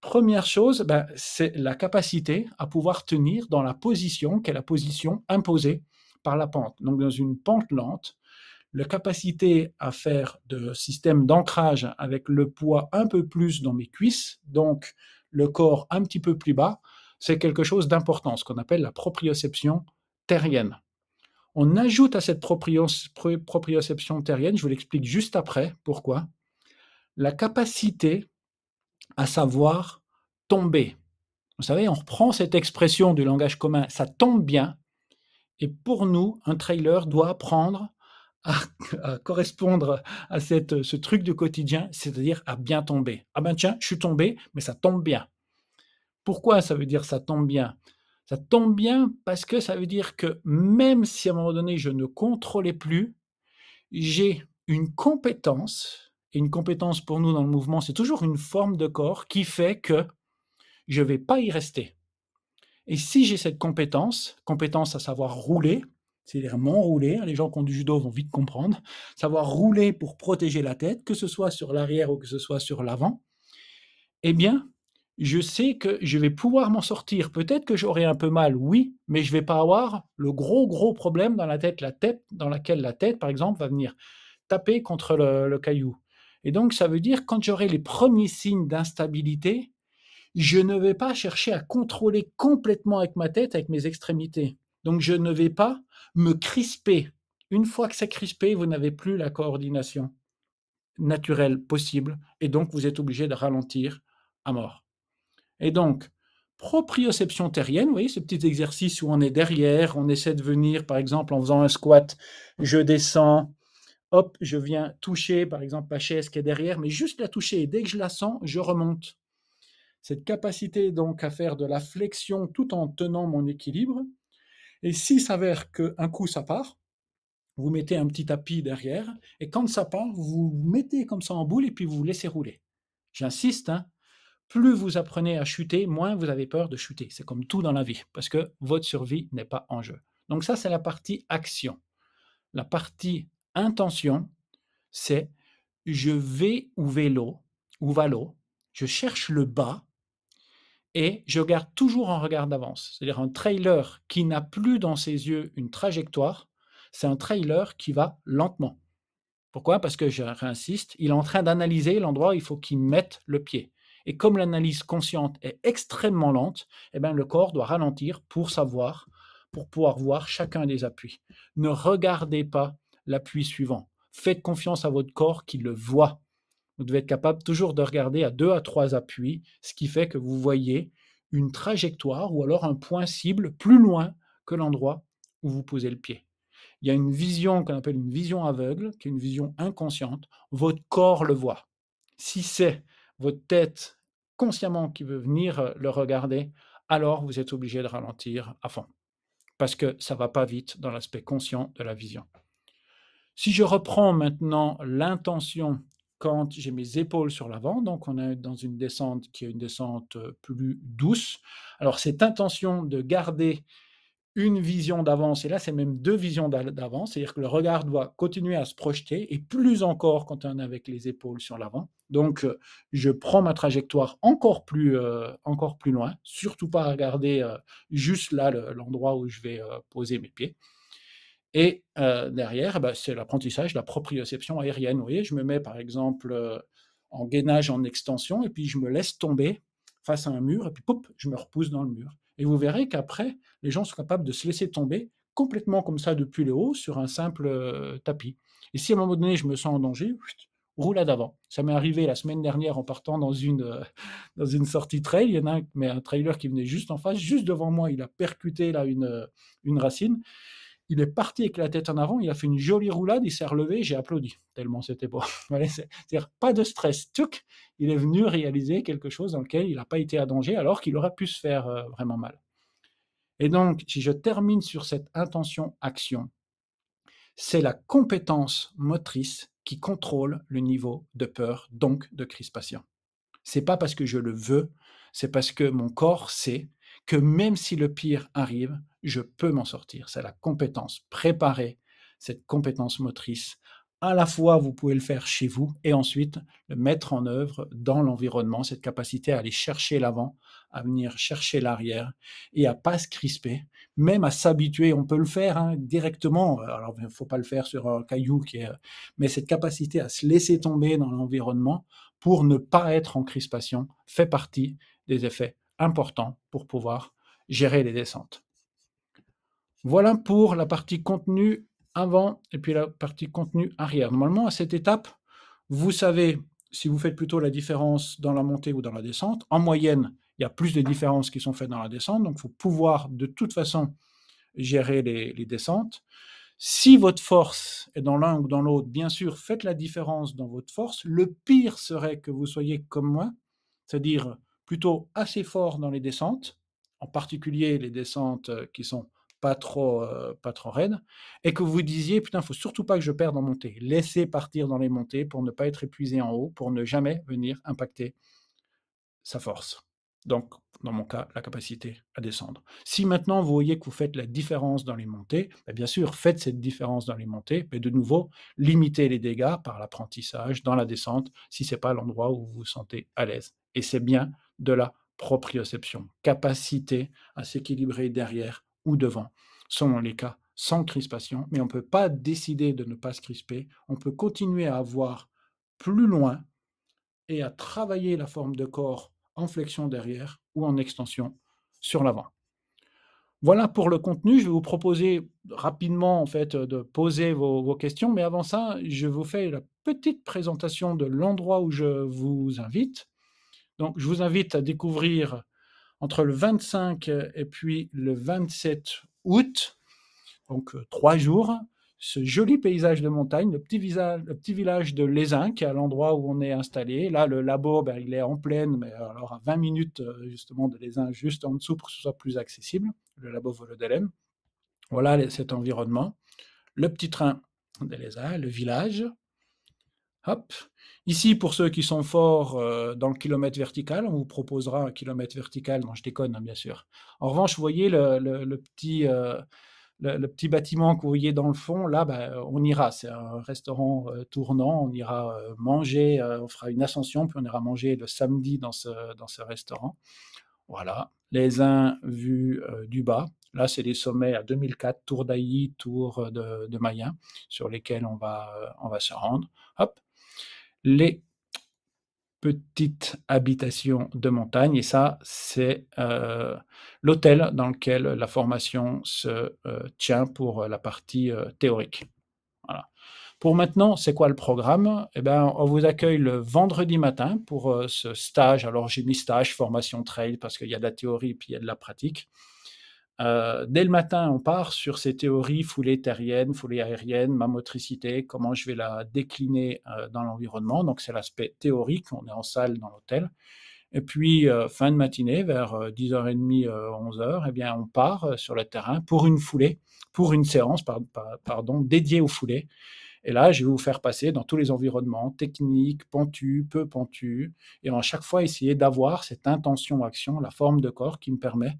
Première chose, ben, c'est la capacité à pouvoir tenir dans la position qui est la position imposée par la pente. Donc dans une pente lente, la capacité à faire de système d'ancrage avec le poids un peu plus dans mes cuisses, donc le corps un petit peu plus bas, c'est quelque chose d'important, ce qu'on appelle la proprioception terrienne. On ajoute à cette proprioception terrienne, je vous l'explique juste après pourquoi, la capacité à savoir tomber. Vous savez, on reprend cette expression du langage commun, ça tombe bien. Et pour nous, un trailer doit apprendre à, correspondre à cette, ce truc du quotidien, c'est-à-dire à bien tomber. Ah ben tiens, je suis tombé, mais ça tombe bien. Pourquoi ça veut dire ça tombe bien Ça tombe bien parce que ça veut dire que même si à un moment donné je ne contrôlais plus, j'ai une compétence une compétence pour nous dans le mouvement, c'est toujours une forme de corps qui fait que je ne vais pas y rester. Et si j'ai cette compétence, compétence à savoir rouler, c'est-à-dire m'enrouler, hein, les gens qui ont du judo vont vite comprendre, savoir rouler pour protéger la tête, que ce soit sur l'arrière ou que ce soit sur l'avant, eh bien, je sais que je vais pouvoir m'en sortir. Peut-être que j'aurai un peu mal, oui, mais je ne vais pas avoir le gros gros problème dans la tête, la tête dans laquelle la tête, par exemple, va venir taper contre le caillou et donc, ça veut dire quand j'aurai les premiers signes d'instabilité, je ne vais pas chercher à contrôler complètement avec ma tête, avec mes extrémités. Donc, je ne vais pas me crisper. Une fois que c'est crispé, vous n'avez plus la coordination naturelle possible, et donc vous êtes obligé de ralentir à mort. Et donc, proprioception terrienne, vous voyez, ce petit exercice où on est derrière, on essaie de venir, par exemple, en faisant un squat, je descends, hop, je viens toucher, par exemple, ma chaise qui est derrière, mais juste la toucher. Et dès que je la sens, je remonte. Cette capacité donc à faire de la flexion tout en tenant mon équilibre. Et s'il s'avère qu'un coup ça part, vous mettez un petit tapis derrière, et quand ça part, vous mettez comme ça en boule et puis vous vous laissez rouler. J'insiste, hein, plus vous apprenez à chuter, moins vous avez peur de chuter. C'est comme tout dans la vie, parce que votre survie n'est pas en jeu. Donc ça, c'est la partie action. La partie intention, c'est je vais au vélo, ou valo, je cherche le bas et je garde toujours un regard d'avance. C'est-à-dire un trailer qui n'a plus dans ses yeux une trajectoire, c'est un trailer qui va lentement. Pourquoi Parce que, je réinsiste, il est en train d'analyser l'endroit où il faut qu'il mette le pied. Et comme l'analyse consciente est extrêmement lente, et eh ben, le corps doit ralentir pour savoir, pour pouvoir voir chacun des appuis. Ne regardez pas l'appui suivant. Faites confiance à votre corps qui le voit. Vous devez être capable toujours de regarder à deux à trois appuis, ce qui fait que vous voyez une trajectoire ou alors un point cible plus loin que l'endroit où vous posez le pied. Il y a une vision qu'on appelle une vision aveugle, qui est une vision inconsciente. Votre corps le voit. Si c'est votre tête consciemment qui veut venir euh, le regarder, alors vous êtes obligé de ralentir à fond, parce que ça ne va pas vite dans l'aspect conscient de la vision. Si je reprends maintenant l'intention quand j'ai mes épaules sur l'avant, donc on est dans une descente qui est une descente euh, plus douce. Alors cette intention de garder une vision d'avance, et là c'est même deux visions d'avance, c'est-à-dire que le regard doit continuer à se projeter, et plus encore quand on est avec les épaules sur l'avant. Donc euh, je prends ma trajectoire encore plus, euh, encore plus loin, surtout pas regarder juste là l'endroit où je vais poser mes pieds. Et euh, derrière, eh ben, c'est l'apprentissage la proprioception aérienne. Vous voyez, je me mets par exemple euh, en gainage en extension et puis je me laisse tomber face à un mur et puis pop, je me repousse dans le mur. Et vous verrez qu'après, les gens sont capables de se laisser tomber complètement comme ça depuis le haut sur un simple euh, tapis. Et si à un moment donné je me sens en danger, roule à d'avant. Ça m'est arrivé la semaine dernière en partant dans une, (laughs) dans une sortie trail. Il y en a un, mais un trailer qui venait juste en face, juste devant moi, il a percuté là une, une racine il est parti avec la tête en avant, il a fait une jolie roulade, il s'est relevé, j'ai applaudi, tellement c'était beau. (laughs) C'est-à-dire, pas de stress, tuc, il est venu réaliser quelque chose dans lequel il n'a pas été à danger, alors qu'il aurait pu se faire euh, vraiment mal. Et donc, si je termine sur cette intention-action, c'est la compétence motrice qui contrôle le niveau de peur, donc de crispation. C'est pas parce que je le veux, c'est parce que mon corps sait que même si le pire arrive, je peux m'en sortir. C'est la compétence préparée, cette compétence motrice. À la fois, vous pouvez le faire chez vous et ensuite le mettre en œuvre dans l'environnement, cette capacité à aller chercher l'avant, à venir chercher l'arrière et à pas se crisper, même à s'habituer. On peut le faire hein, directement. Alors, il ne faut pas le faire sur un caillou, qui mais cette capacité à se laisser tomber dans l'environnement pour ne pas être en crispation fait partie des effets importants pour pouvoir gérer les descentes. Voilà pour la partie contenu avant et puis la partie contenu arrière. Normalement, à cette étape, vous savez si vous faites plutôt la différence dans la montée ou dans la descente. En moyenne, il y a plus de différences qui sont faites dans la descente, donc il faut pouvoir de toute façon gérer les, les descentes. Si votre force est dans l'un ou dans l'autre, bien sûr, faites la différence dans votre force. Le pire serait que vous soyez comme moi, c'est-à-dire plutôt assez fort dans les descentes, en particulier les descentes qui sont pas trop, euh, pas trop raide, et que vous disiez, putain, faut surtout pas que je perde en montée. Laissez partir dans les montées pour ne pas être épuisé en haut, pour ne jamais venir impacter sa force. Donc, dans mon cas, la capacité à descendre. Si maintenant vous voyez que vous faites la différence dans les montées, bah, bien sûr, faites cette différence dans les montées, mais de nouveau, limitez les dégâts par l'apprentissage dans la descente si ce n'est pas l'endroit où vous vous sentez à l'aise. Et c'est bien de la proprioception, capacité à s'équilibrer derrière devant, selon les cas, sans crispation, mais on peut pas décider de ne pas se crisper, on peut continuer à avoir plus loin et à travailler la forme de corps en flexion derrière ou en extension sur l'avant. Voilà pour le contenu. Je vais vous proposer rapidement en fait de poser vos, vos questions, mais avant ça, je vous fais la petite présentation de l'endroit où je vous invite. Donc, je vous invite à découvrir entre le 25 et puis le 27 août, donc euh, trois jours, ce joli paysage de montagne, le petit, village de Lézin, qui est à l'endroit où on est installé. Là, le labo, ben, il est en pleine, mais alors à 20 minutes euh, justement de Lézin, juste en dessous pour que ce soit plus accessible, le labo Volodelem. Voilà cet environnement. Le petit train de Lézin, le village, Hop. Ici, pour ceux qui sont forts euh, dans le kilomètre vertical, on vous proposera un kilomètre vertical. Non, je déconne, hein, bien sûr. En revanche, vous voyez le, petit, euh, le, petit bâtiment que vous voyez dans le fond, là, bah, on ira. C'est un restaurant euh, tournant. On ira manger. on fera une ascension, puis on ira manger le samedi dans ce, dans ce restaurant. Voilà. Les uns vus du bas. Là, c'est des sommets à 2004, tour d'Ailly, tour de, de Mayen, sur lesquels on va, on va se rendre. Hop les petites habitations de montagne. Et ça, c'est euh, l'hôtel dans lequel la formation se euh, tient pour euh, la partie théorique. Pour maintenant, c'est quoi le programme eh ben, On vous accueille le vendredi matin pour ce stage. Alors, j'ai mis stage, formation trail, parce qu'il y a de la théorie et puis il y a de la pratique. Euh, dès le matin, on part sur ces théories foulée terrienne, foulée aérienne, ma motricité, comment je vais la décliner euh, dans l'environnement. Donc, c'est l'aspect théorique. On est en salle dans l'hôtel. Et puis, euh, fin de matinée, vers 10h30, 11h, eh bien, on part sur le terrain pour une foulée, pour une séance, pardon, dédiée aux foulées. Et là, je vais vous faire passer dans tous les environnements, techniques, pentus, peu pentus, et à chaque fois essayer d'avoir cette intention-action, la forme de corps qui me permet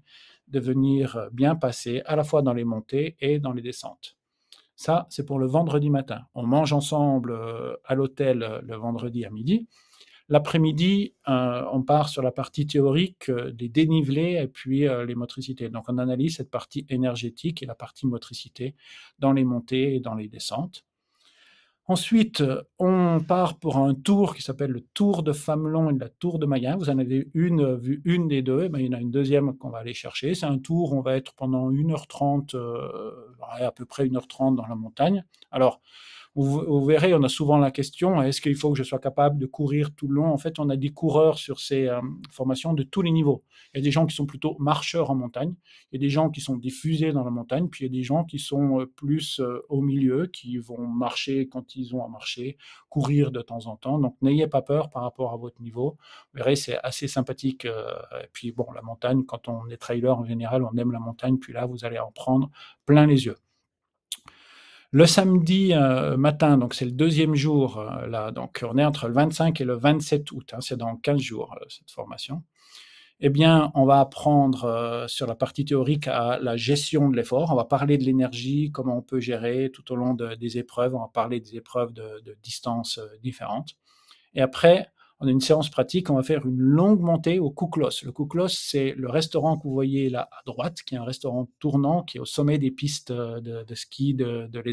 de venir bien passer à la fois dans les montées et dans les descentes. Ça, c'est pour le vendredi matin. On mange ensemble euh, à l'hôtel euh, le vendredi à midi. L'après-midi, euh, on part sur la partie théorique des dénivelés et puis les motricités. Donc, on analyse cette partie énergétique et la partie motricité dans les montées et dans les descentes. Ensuite, on part pour un tour qui s'appelle le Tour de Famelon et la Tour de Mayen. Vous en avez une, euh, vu une des deux, mais il y en a une deuxième qu'on va aller chercher. C'est un tour, on va être pendant 1h30, euh, à peu près 1h30 dans la montagne. Alors, vous, verrez, on a souvent la question est-ce qu'il faut que je sois capable de courir tout le long En fait, on a des coureurs sur ces euh, formations de tous les niveaux. Il y a des gens qui sont plutôt marcheurs en montagne, il y a des gens qui sont diffusés dans la montagne, puis il y a des gens qui sont euh, plus euh, au milieu, qui vont marcher quand ils ont à marcher, courir de temps en temps. Donc, n'ayez pas peur par rapport à votre niveau. Vous verrez, c'est assez sympathique. et puis, bon, la montagne, quand on est trailer en général, on aime la montagne, puis là, vous allez en prendre plein les yeux. Le samedi euh, matin, donc c'est le deuxième jour, euh, là, donc on est entre le 25 et le 27 août, hein, c'est dans 15 jours euh, cette formation. Eh bien, on va apprendre sur la partie théorique à la gestion de l'effort. On va parler de l'énergie, comment on peut gérer tout au long des épreuves. On va parler des épreuves de, de distances différentes. Et après, a une séance pratique, on va faire une longue montée au Kouklos. Le Kouklos, c'est le restaurant que vous voyez là à droite, qui est un restaurant tournant, qui est au sommet des pistes euh, de, ski de, de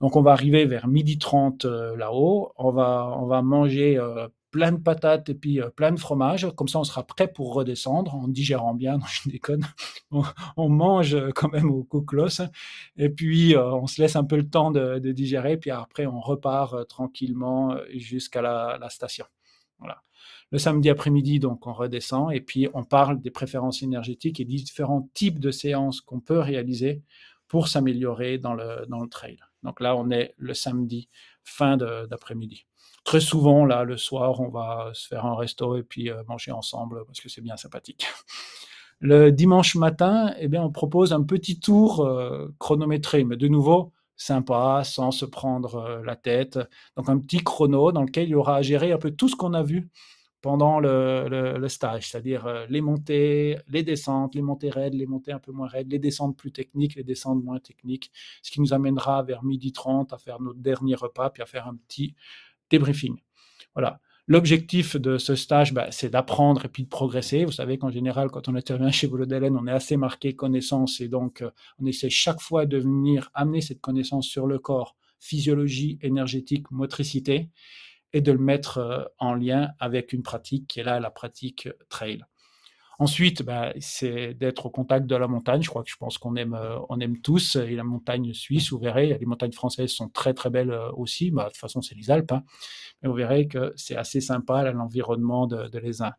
Donc on va arriver vers midi 30 euh, là-haut, on va, on va manger euh, plein de patates et puis euh, plein de fromage. Comme ça, on sera prêt pour redescendre en digérant bien. (laughs) Non, je déconne. On, mange euh, quand même au coclos. Hein. Et puis, euh, on se laisse un peu le temps de, digérer. Puis après, on repart tranquillement jusqu'à la, station. Voilà. Le samedi après-midi, donc, on redescend et puis on parle des préférences énergétiques et des différents types de séances qu'on peut réaliser pour s'améliorer dans dans le trail. Donc là, on est le samedi fin d'après-midi très souvent, là, le soir, on va se faire un resto et puis euh, manger ensemble parce que c'est bien sympathique. (laughs) Le dimanche matin, eh bien, on propose un petit tour euh, chronométré, mais de nouveau, sympa, sans se prendre euh, la tête. Donc, un petit chrono dans lequel il y aura à gérer un peu tout ce qu'on a vu pendant le, stage, c'est-à-dire les montées, les descentes, les montées raides, les montées un peu moins raides, les descentes plus techniques, les descentes moins techniques, ce qui nous amènera vers midi 30 à faire notre dernier repas, puis à faire un petit débriefing. Voilà. L'objectif de ce stage, bah, c'est d'apprendre et puis de progresser. Vous savez qu'en général, quand on intervient chez Volodelen, on est assez marqué connaissance et donc euh, on essaie chaque fois de venir amener cette connaissance sur le corps, physiologie, énergétique, motricité, et de le mettre euh, en lien avec une pratique qui est là la pratique trail. Ensuite, bah, c'est d'être au contact de la montagne. Je crois que je pense qu'on aime, euh, on aime tous. Euh, et la montagne suisse, vous verrez, les montagnes françaises sont très très belles euh, aussi. Bah, de toute façon, c'est les Alpes. Hein. Mais vous verrez que c'est assez sympa l'environnement de, de les uns.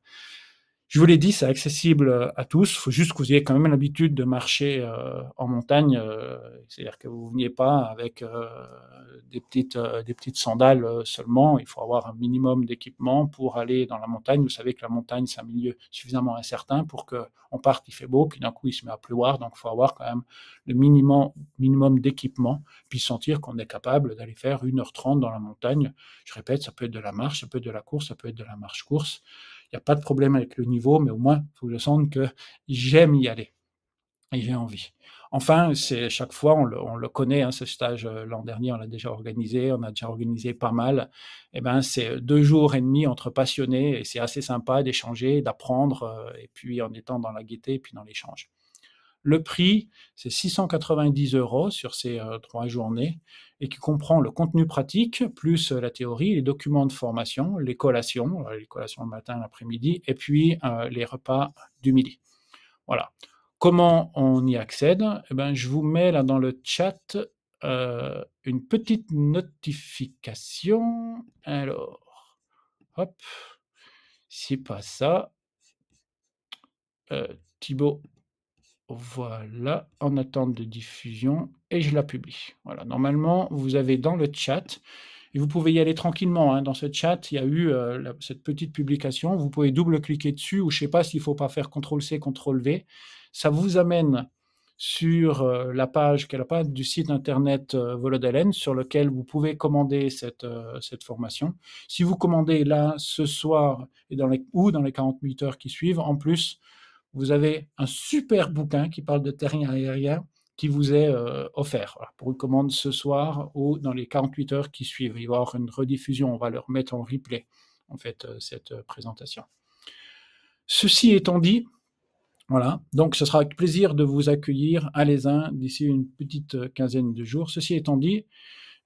Je vous l'ai dit, c'est accessible euh, à tous. Il faut juste que vous ayez quand même l'habitude de marcher euh, en montagne. Euh, c'est-à-dire que vous ne veniez pas avec des, petites, des petites sandales seulement. Il faut avoir un minimum d'équipement pour aller dans la montagne. Vous savez que la montagne, c'est un milieu suffisamment incertain pour qu'on parte, il fait beau, puis d'un coup, il se met à pleuvoir. Donc, il faut avoir quand même le minimum, minimum d'équipement, puis sentir qu'on est capable d'aller faire 1h30 dans la montagne. Je répète, ça peut être de la marche, ça peut être de la course, ça peut être de la marche-course il n'y a pas de problème avec le niveau, mais au moins, il faut que je sente que j'aime y aller et j'ai envie. Enfin, c'est chaque fois, on le, connaît, hein, ce stage euh, l'an dernier, on l'a déjà organisé, on a déjà organisé pas mal. Et eh ben, c'est deux jours et demi entre passionnés et c'est assez sympa d'échanger, d'apprendre, euh, et puis en étant dans la gaieté, et puis dans l'échange. Le prix, c'est 690 euros sur ces euh, trois journées et qui comprend le contenu pratique, plus euh, la théorie, les documents de formation, les collations, euh, les collations le matin, l'après-midi, et puis euh, les repas du midi. Voilà. Comment on y accède eh ben, Je vous mets là dans le chat une petite notification. Alors, hop, c'est pas ça. Euh, Thibaut voilà, en attente de diffusion, et je la publie. Voilà, normalement, vous avez dans le chat, et vous pouvez y aller tranquillement. Hein. Dans ce chat, il y a eu euh, cette petite publication. Vous pouvez double-cliquer dessus, ou je ne sais pas s'il ne faut pas faire CTRL-C, CTRL-V. Ça vous amène sur euh, la page, du site internet euh, Volodalen, sur lequel vous pouvez commander cette, formation. Si vous commandez là ce soir et dans ou dans les 48 heures qui suivent, en plus, vous avez un super bouquin qui parle de terrain aérien qui vous est euh, offert pour une commande ce soir ou dans les 48 heures qui suivent. Il va y avoir une rediffusion, on va le remettre en replay, en fait, euh, cette euh, présentation. Ceci étant dit, voilà, donc ce sera avec plaisir de vous accueillir à les d'ici une petite quinzaine de jours. Ceci étant dit,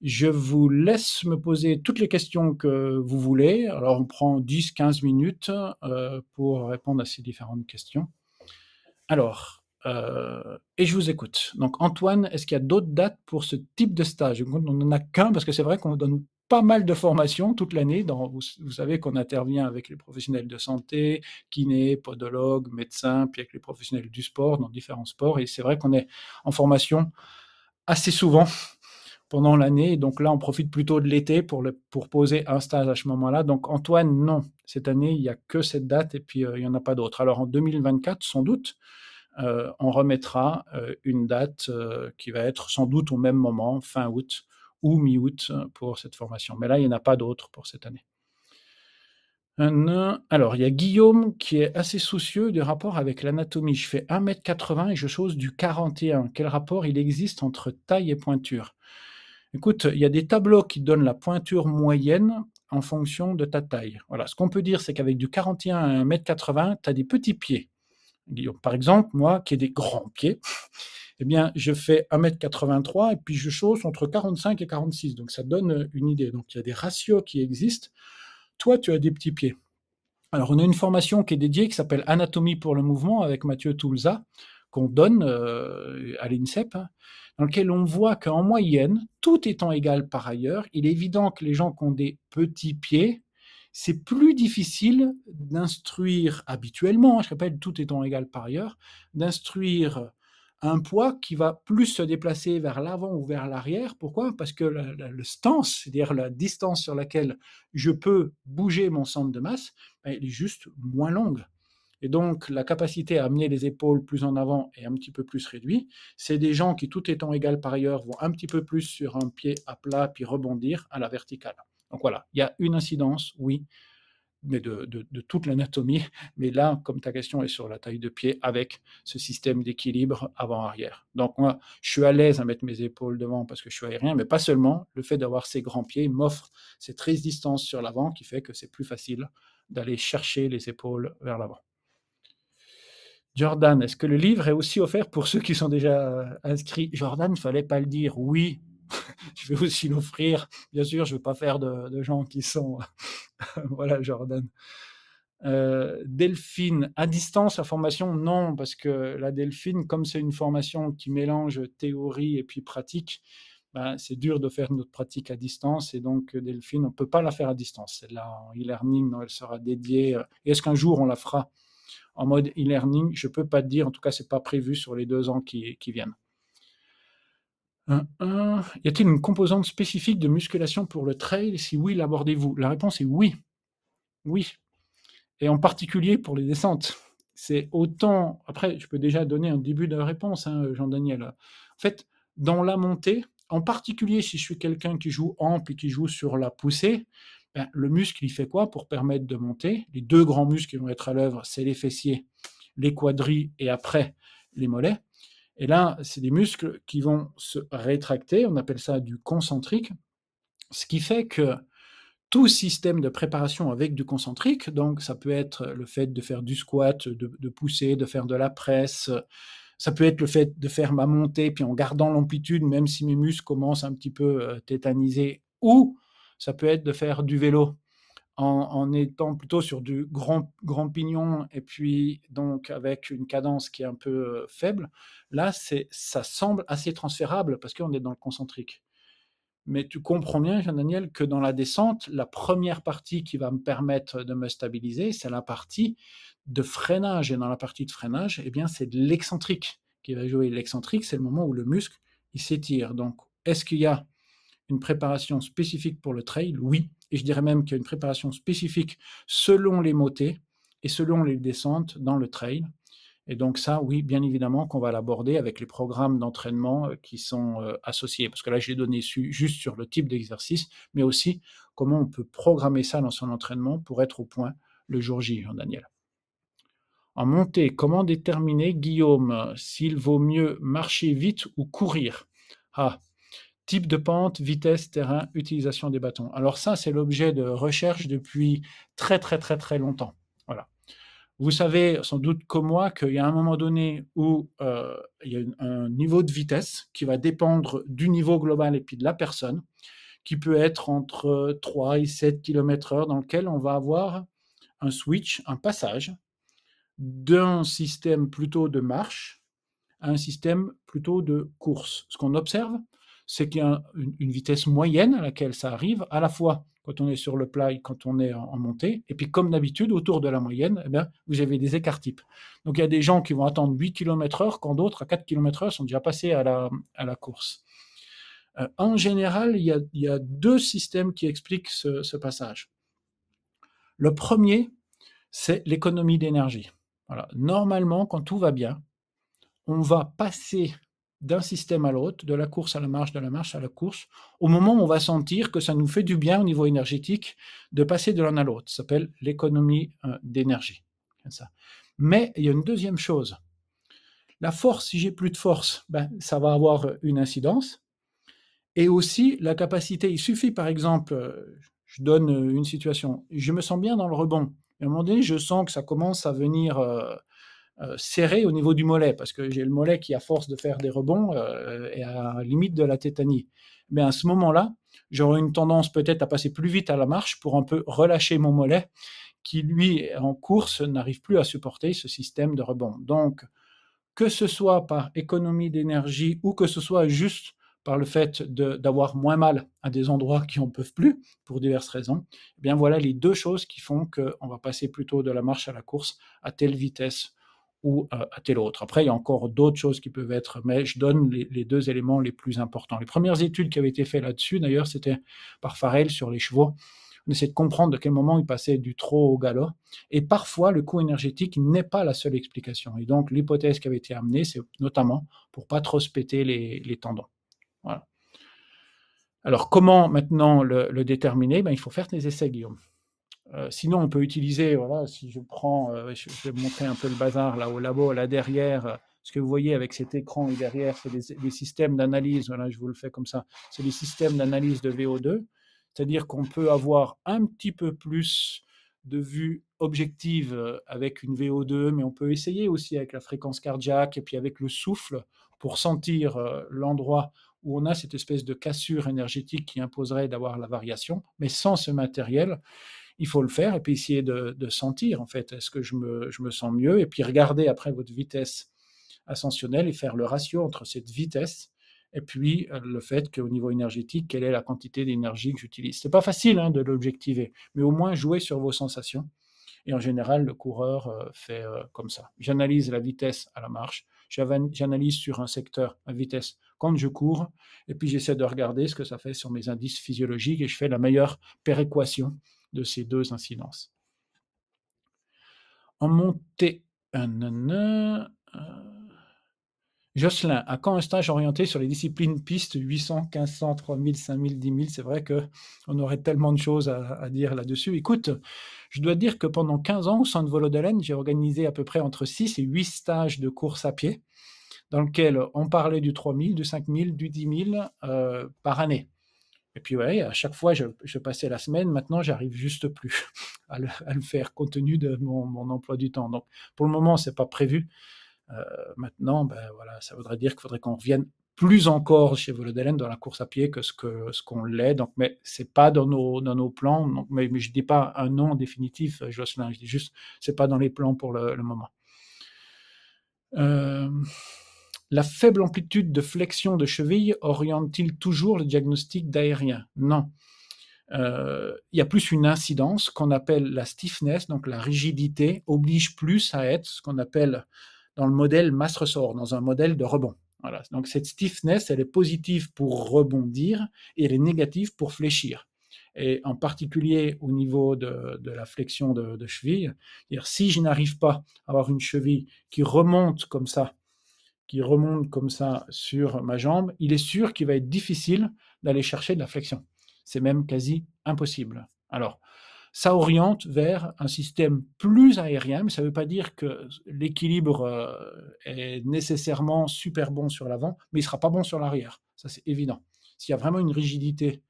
je vous laisse me poser toutes les questions que vous voulez. Alors on prend 10-15 minutes pour répondre à ces différentes questions. Alors, euh, et je vous écoute. Donc, Antoine, est-ce qu'il y a d'autres dates pour ce type de stage On n'en a qu'un parce que c'est vrai qu'on donne pas mal de formations toute l'année. Vous, vous, savez qu'on intervient avec les professionnels de santé, kinés, podologues, médecins, puis avec les professionnels du sport dans différents sports. Et c'est vrai qu'on est en formation assez souvent pendant l'année. Donc là, on profite plutôt de l'été pour, poser un stage à ce moment-là. Donc Antoine, non. Cette année, il n'y a que cette date et puis euh, il n'y en a pas d'autre. Alors en 2024, sans doute, euh, on remettra euh, une date qui va être sans doute au même moment, fin août ou mi-août pour cette formation. Mais là, il n'y en a pas d'autre pour cette année. Alors, il y a Guillaume qui est assez soucieux du rapport avec l'anatomie. Je fais 1m80 et je chose du 41. Quel rapport il existe entre taille et pointure Écoute, il y a des tableaux qui donnent la pointure moyenne en fonction de ta taille. Voilà, ce qu'on peut dire, c'est qu'avec du 41 à 1m80, tu as des petits pieds. par exemple, moi qui ai des grands pieds, (laughs) eh bien, je fais 1m83 et puis je chausse entre 45 et 46. Donc, ça donne une idée. Donc, il y a des ratios qui existent. Toi, tu as des petits pieds. Alors, on a une formation qui est dédiée qui s'appelle Anatomie pour le mouvement avec Mathieu Toulza qu'on donne euh, à l'INSEP, hein, dans lequel on voit qu'en moyenne, tout étant égal par ailleurs, il est évident que les gens qui ont des petits pieds, c'est plus difficile d'instruire habituellement, hein, je rappelle, tout étant égal par ailleurs, d'instruire un poids qui va plus se déplacer vers l'avant ou vers l'arrière. Pourquoi Parce que le, stance, c'est-à-dire la distance sur laquelle je peux bouger mon centre de masse, ben, elle est juste moins longue. Et donc, la capacité à amener les épaules plus en avant est un petit peu plus réduite. C'est des gens qui, tout étant égal par ailleurs, vont un petit peu plus sur un pied à plat puis rebondir à la verticale. Donc voilà, il y a une incidence, oui, mais de, de toute l'anatomie. Mais là, comme ta question est sur la taille de pied, avec ce système d'équilibre avant-arrière. Donc moi, je suis à l'aise à mettre mes épaules devant parce que je suis aérien, mais pas seulement. Le fait d'avoir ces grands pieds m'offre cette résistance sur l'avant qui fait que c'est plus facile d'aller chercher les épaules vers l'avant. Jordan, est-ce que le livre est aussi offert pour ceux qui sont déjà euh, inscrits Jordan, ne fallait pas le dire. Oui, (laughs) je vais aussi l'offrir. Bien sûr, je ne veux pas faire de, gens qui sont. (laughs) voilà, Jordan. Euh, Delphine, à distance la formation Non, parce que la Delphine, comme c'est une formation qui mélange théorie et puis pratique, ben, c'est dur de faire notre pratique à distance. Et donc, euh, Delphine, on ne peut pas la faire à distance. Celle-là, en e-learning, elle sera dédiée. Est-ce qu'un jour on la fera en mode e-learning, je ne peux pas te dire, en tout cas, ce n'est pas prévu sur les deux ans qui, viennent. Y a-t-il une composante spécifique de musculation pour le trail Si oui, l'abordez-vous La réponse est oui. Oui. Et en particulier pour les descentes. C'est autant. Après, je peux déjà donner un début de réponse, hein, Jean-Daniel. En fait, dans la montée, en particulier si je suis quelqu'un qui joue ample et qui joue sur la poussée, ben, le muscle, il fait quoi pour permettre de monter Les deux grands muscles qui vont être à l'œuvre, c'est les fessiers, les quadris et après les mollets. Et là, c'est des muscles qui vont se rétracter, on appelle ça du concentrique, ce qui fait que tout système de préparation avec du concentrique, donc ça peut être le fait de faire du squat, de pousser, de faire de la presse, ça peut être le fait de faire ma montée, puis en gardant l'amplitude, même si mes muscles commencent un petit peu euh, tétanisés, ou ça peut être de faire du vélo en, étant plutôt sur du grand, grand pignon et puis donc avec une cadence qui est un peu euh, faible. Là, c'est, ça semble assez transférable parce qu'on est dans le concentrique. Mais tu comprends bien, Jean-Daniel, que dans la descente, la première partie qui va me permettre de me stabiliser, c'est la partie de freinage. Et dans la partie de freinage, eh bien, c'est de l'excentrique qui va jouer. L'excentrique, c'est le moment où le muscle il s'étire. Donc, est-ce qu'il y a une préparation spécifique pour le trail Oui. Et je dirais même qu'il y a une préparation spécifique selon les motets et selon les descentes dans le trail. Et donc ça, oui, bien évidemment qu'on va l'aborder avec les programmes d'entraînement euh, qui sont euh, associés. Parce que là, j'ai donné juste sur le type d'exercice, mais aussi comment on peut programmer ça dans son entraînement pour être au point le jour J, Jean-Daniel. Hein, en montée, comment déterminer, Guillaume, s'il vaut mieux marcher vite ou courir Ah, type de pente, vitesse, terrain, utilisation des bâtons. Alors ça, c'est l'objet de recherche depuis très très très très longtemps. Voilà. Vous savez sans doute comme moi qu'il y a un moment donné où euh, il y a un niveau de vitesse qui va dépendre du niveau global et puis de la personne, qui peut être entre 3 et 7 km/h, dans lequel on va avoir un switch, un passage d'un système plutôt de marche à un système plutôt de course. Ce qu'on observe, c'est qu'il y a une, vitesse moyenne à laquelle ça arrive, à la fois quand on est sur le plat et quand on est en, montée, et puis comme d'habitude, autour de la moyenne, eh bien, vous avez des écarts types. Donc il y a des gens qui vont attendre 8 km/h, quand d'autres à 4 km/h sont déjà passés à la, à la course. Euh, en général, il y, a, deux systèmes qui expliquent ce, passage. Le premier, c'est l'économie d'énergie. Normalement, quand tout va bien, on va passer d'un système à l'autre, de la course à la marche, de la marche à la course, au moment où on va sentir que ça nous fait du bien au niveau énergétique de passer de l'un à l'autre. Ça s'appelle l'économie euh, d'énergie. Mais il y a une deuxième chose. La force, si j'ai plus de force, ben, ça va avoir euh, une incidence. Et aussi la capacité. Il suffit, par exemple, euh, je donne une situation, je me sens bien dans le rebond. Et à un moment donné, je sens que ça commence à venir euh, serré au niveau du mollet, parce que j'ai le mollet qui, à force de faire des rebonds, euh, est à la limite de la tétanie. Mais à ce moment-là, j'aurai une tendance peut-être à passer plus vite à la marche pour un peu relâcher mon mollet, qui, lui, en course, n'arrive plus à supporter ce système de rebond. Donc, que ce soit par économie d'énergie ou que ce soit juste par le fait d'avoir moins mal à des endroits qui n'en peuvent plus pour diverses raisons, eh bien voilà les deux choses qui font qu'on va passer plutôt de la marche à la course à telle vitesse ou à tel autre. Après, il y a encore d'autres choses qui peuvent être, mais je donne les, deux éléments les plus importants. Les premières études qui avaient été faites là-dessus, d'ailleurs, c'était par Farrell sur les chevaux. On essaie de comprendre de quel moment ils passaient du trot au galop. Et parfois, le coût énergétique n'est pas la seule explication. Et donc, l'hypothèse qui avait été amenée, c'est notamment pour pas trop se péter les, tendons. Alors, comment maintenant le, déterminer ben, Il faut faire des essais, Guillaume. Euh, sinon, on peut utiliser, voilà, si je prends, euh, je, vais vous montrer un peu le bazar là au labo, là derrière, euh, ce que vous voyez avec cet écran et derrière, c'est des, systèmes d'analyse, voilà, je vous le fais comme ça, c'est des systèmes d'analyse de VO2, c'est-à-dire qu'on peut avoir un petit peu plus de vue objective avec une VO2, mais on peut essayer aussi avec la fréquence cardiaque et puis avec le souffle pour sentir l'endroit où on a cette espèce de cassure énergétique qui imposerait d'avoir la variation, mais sans ce matériel il faut le faire et puis essayer de, sentir, en fait, est-ce que je me, sens mieux Et puis regarder après votre vitesse ascensionnelle et faire le ratio entre cette vitesse et puis euh, le fait qu'au niveau énergétique, quelle est la quantité d'énergie que j'utilise. C'est pas facile hein, de l'objectiver, mais au moins jouer sur vos sensations. Et en général, le coureur euh, fait euh, comme ça. J'analyse la vitesse à la marche, j'analyse sur un secteur ma vitesse quand je cours, et puis j'essaie de regarder ce que ça fait sur mes indices physiologiques et je fais la meilleure péréquation de ces deux incidences. En montée, euh, Jocelyn, à quand un stage orienté sur les disciplines pistes 800, 1500, 3000, 5000, 10 000 C'est vrai qu'on aurait tellement de choses à, dire là-dessus. Écoute, je dois dire que pendant 15 ans, au centre j'ai organisé à peu près entre 6 et 8 stages de course à pied dans lequel on parlait du 3000, du 5000, du 10 000 euh, par année. Et puis, oui, à chaque fois, je, je passais la semaine. Maintenant, j'arrive juste plus (laughs) à le, faire compte tenu de mon, emploi du temps. Donc, pour le moment, ce n'est pas prévu. Euh, maintenant, ben, voilà, ça voudrait dire qu'il faudrait qu'on revienne plus encore chez Volodelen dans la course à pied que ce que ce qu'on l'est. Mais ce n'est pas dans nos nos plans. Donc, mais, mais je dis pas un nom définitif, Jocelyn. Je dis juste, ce n'est pas dans les plans pour le, moment. Euh... La faible amplitude de flexion de cheville oriente-t-il toujours le diagnostic d'aérien Non. Euh, il y a plus une incidence qu'on appelle la stiffness, donc la rigidité, oblige plus à être ce qu'on appelle dans le modèle masse-ressort, dans un modèle de rebond. Donc cette stiffness, elle est positive pour rebondir et elle est négative pour fléchir. Et en particulier au niveau de, la flexion de, de cheville, si je n'arrive pas à avoir une cheville qui remonte comme ça qui remonte comme ça sur ma jambe, il est sûr qu'il va être difficile d'aller chercher de la flexion. C'est même quasi impossible. Alors, ça oriente vers un système plus aérien, mais ça ne veut pas dire que l'équilibre euh, est nécessairement super bon sur l'avant, mais il ne sera pas bon sur l'arrière. Ça, c'est évident. S'il y a vraiment une rigidité,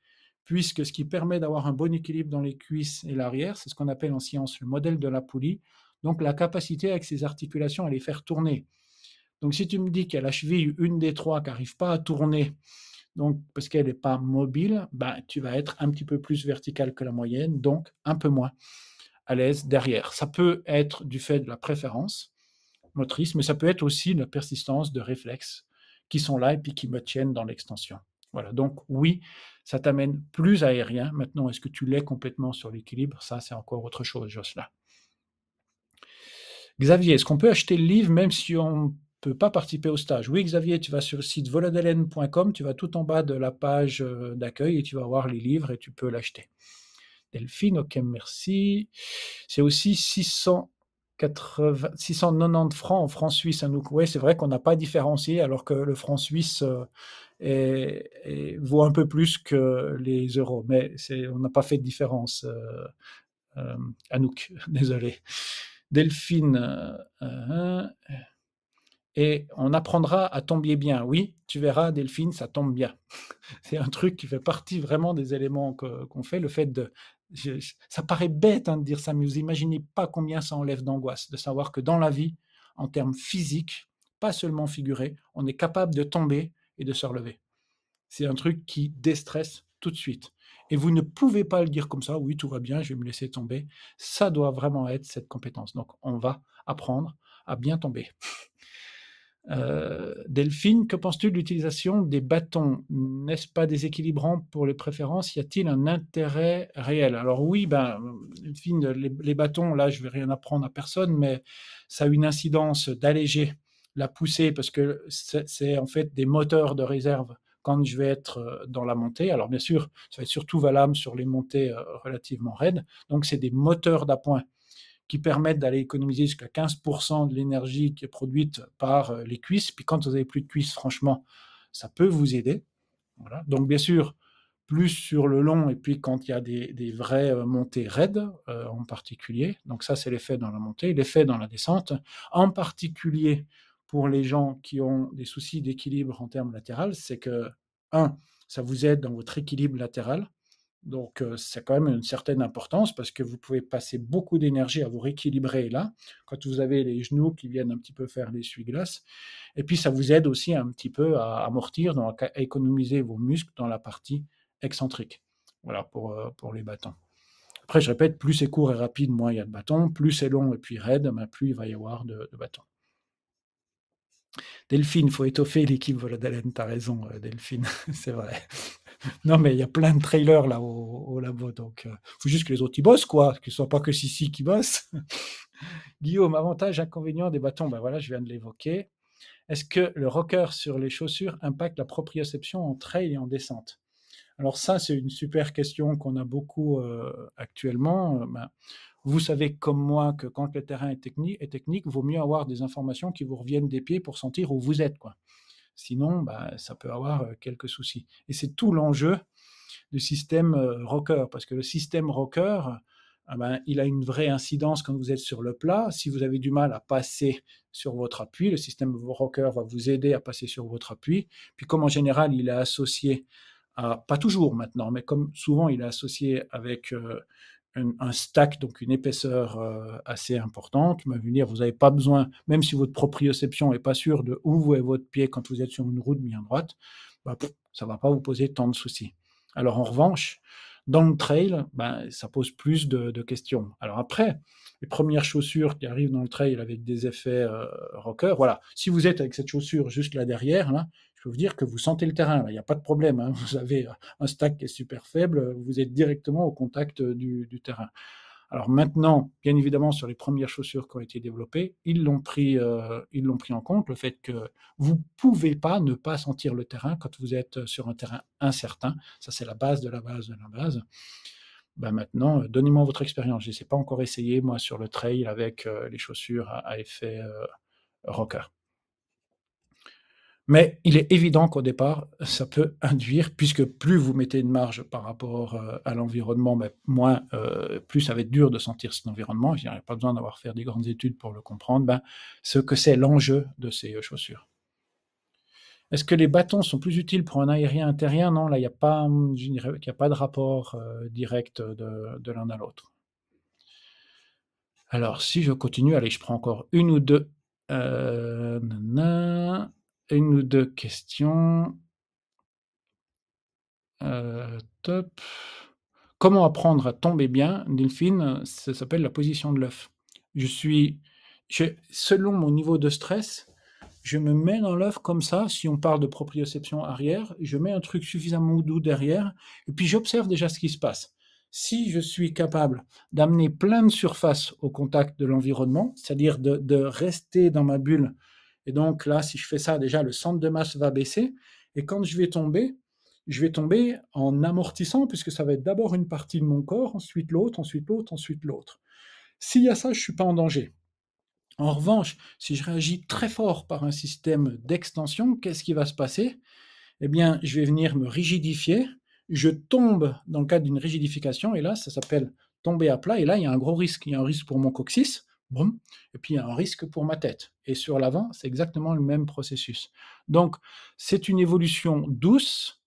puisque ce qui permet d'avoir un bon équilibre dans les cuisses et l'arrière, c'est ce qu'on appelle en science le modèle de la poulie, donc la capacité avec ses articulations à les faire tourner. Donc si tu me dis qu'elle la cheville, une des trois qui n'arrive pas à tourner, donc parce qu'elle n'est pas mobile, ben, tu vas être un petit peu plus vertical que la moyenne, donc un peu moins à l'aise derrière. Ça peut être du fait de la préférence motrice, mais ça peut être aussi de la persistance de réflexes qui sont là et puis qui me tiennent dans l'extension. Voilà, donc oui, ça t'amène plus aérien. Maintenant, est-ce que tu l'es complètement sur l'équilibre Ça, c'est encore autre chose, Jocelyn. Xavier, est-ce qu'on peut acheter le livre même si on peux pas participer au stage. Oui, Xavier, tu vas sur le site voladelen.com, tu vas tout en bas de la page euh, d'accueil et tu vas voir les livres et tu peux l'acheter. Delphine, ok, merci. C'est aussi 690 francs en francs suisses à nous. Oui, c'est vrai qu'on n'a pas différencié, alors que le franc suisse euh, vaut un peu plus que les euros. Mais on n'a pas fait de différence. Euh, Anouk, (laughs) désolé. Delphine, hein et on apprendra à tomber bien. Oui, tu verras, Delphine, ça tombe bien. (laughs) C'est un truc qui fait partie vraiment des éléments qu'on fait. Le fait de. ça paraît bête hein, de dire ça, mais vous imaginez pas combien ça enlève d'angoisse de savoir que dans la vie, en termes physiques, pas seulement figurés, on est capable de tomber et de se relever. C'est un truc qui déstresse tout de suite. Et vous ne pouvez pas le dire comme ça, oui, tout va bien, je vais me laisser tomber. Ça doit vraiment être cette compétence. Donc, on va apprendre à bien tomber. (laughs) Euh, Delphine, que penses-tu de l'utilisation des bâtons N'est-ce pas déséquilibrant pour les préférences Y a-t-il un intérêt réel Alors oui, ben, Delphine, les, bâtons, là, je ne vais rien apprendre à personne, mais ça a une incidence d'alléger la poussée parce que c'est en fait des moteurs de réserve quand je vais être euh, dans la montée. Alors bien sûr, ça va être surtout valable sur les montées euh, relativement raides. Donc c'est des moteurs d'appoint qui permettent d'aller économiser jusqu'à 15% de l'énergie qui est produite par euh, les cuisses. Puis quand vous n'avez plus de cuisses, franchement, ça peut vous aider. Voilà. Donc bien sûr, plus sur le long, et puis quand il y a des, vraies euh, montées raides euh, en particulier, donc ça c'est l'effet dans la montée, l'effet dans la descente, en particulier pour les gens qui ont des soucis d'équilibre en termes latéral, c'est que, un, ça vous aide dans votre équilibre latéral, donc, euh, c'est quand même une certaine importance parce que vous pouvez passer beaucoup d'énergie à vous rééquilibrer là, quand vous avez les genoux qui viennent un petit peu faire l'essuie-glace. Et puis, ça vous aide aussi un petit peu à amortir, donc à économiser vos muscles dans la partie excentrique. Voilà pour, euh, pour les bâtons. Après, je répète, plus c'est court et rapide, moins il y a de bâtons. Plus c'est long et puis raide, plus il va y avoir de, bâtons. Delphine, faut étoffer l'équipe tu as raison, euh, Delphine, (laughs) c'est vrai. (laughs) non, mais il y a plein de trailers là au, au labo, donc il euh, faut juste que les autres y bossent, quoi, que ce soit pas que Sissi qui bosse. (laughs) Guillaume, avantage, inconvénient des bâtons, ben voilà, je viens de l'évoquer. Est-ce que le rocker sur les chaussures impacte la proprioception en trail et en descente Alors ça, c'est une super question qu'on a beaucoup euh, actuellement. Euh, ben, vous savez comme moi que quand le terrain est technique, est technique, vaut mieux avoir des informations qui vous reviennent des pieds pour sentir où vous êtes. Quoi. Sinon, bah, ça peut avoir quelques soucis. Et c'est tout l'enjeu du système rocker, parce que le système rocker, ah ben, il a une vraie incidence quand vous êtes sur le plat. Si vous avez du mal à passer sur votre appui, le système rocker va vous aider à passer sur votre appui. Puis comme en général, il est associé à, pas toujours maintenant, mais comme souvent il est associé avec un, stack, donc une épaisseur euh, assez importante. Mais venir, vous n'avez pas besoin, même si votre proprioception n'est pas sûre de où vous est votre pied quand vous êtes sur une route bien droite, bah, ça ne va pas vous poser tant de soucis. Alors en revanche, dans le trail, ben ça pose plus de, questions. Alors après, les premières chaussures qui arrivent dans le trail avec des effets euh, rockers rocker, voilà, si vous êtes avec cette chaussure juste là derrière, là, je peux vous dire que vous sentez le terrain, il n'y a pas de problème. Hein. Vous avez euh, un stack qui est super faible, vous êtes directement au contact euh, du, terrain. Alors maintenant, bien évidemment, sur les premières chaussures qui ont été développées, ils l'ont pris, euh, pris en compte, le fait que vous ne pouvez pas ne pas sentir le terrain quand vous êtes sur un terrain incertain. Ça, c'est la base de la base de la base. Ben maintenant, donnez-moi votre expérience. Je ne sais pas encore essayé, moi, sur le trail avec les chaussures à, effet rocker. Mais il est évident qu'au départ, ça peut induire, puisque plus vous mettez une marge par rapport euh, à l'environnement, mais moins, euh, plus ça va être dur de sentir cet environnement, il n'y a pas besoin d'avoir fait des grandes études pour le comprendre, ben, ce que c'est l'enjeu de ces euh, chaussures. Est-ce que les bâtons sont plus utiles pour un aérien, intérieur Non, là, il n'y a, pas, hum, a pas de rapport direct de, l'un à l'autre. Alors, si je continue, allez, je prends encore une ou deux une ou deux questions. Euh, top. Comment apprendre à tomber bien Delphine, ça s'appelle la position de l'œuf. Je suis, selon mon niveau de stress, je me mets dans l'œuf comme ça. Si on parle de proprioception arrière, je mets un truc suffisamment doux derrière, et puis j'observe déjà ce qui se passe. Si je suis capable d'amener plein de surface au contact de l'environnement, c'est-à-dire de, rester dans ma bulle et donc là, si je fais ça, déjà, le centre de masse va baisser. Et quand je vais tomber, je vais tomber en amortissant, puisque ça va être d'abord une partie de mon corps, ensuite l'autre, ensuite l'autre, ensuite l'autre. S'il y a ça, je ne suis pas en danger. En revanche, si je réagis très fort par un système d'extension, qu'est-ce qui va se passer Eh bien, je vais venir me rigidifier, je tombe dans le cadre d'une rigidification, et là, ça s'appelle tomber à plat, et là, il y a un gros risque, il y a un risque pour mon coccyx, et puis un risque pour ma tête. Et sur l'avant, c'est exactement le même processus. Donc, c'est une évolution douce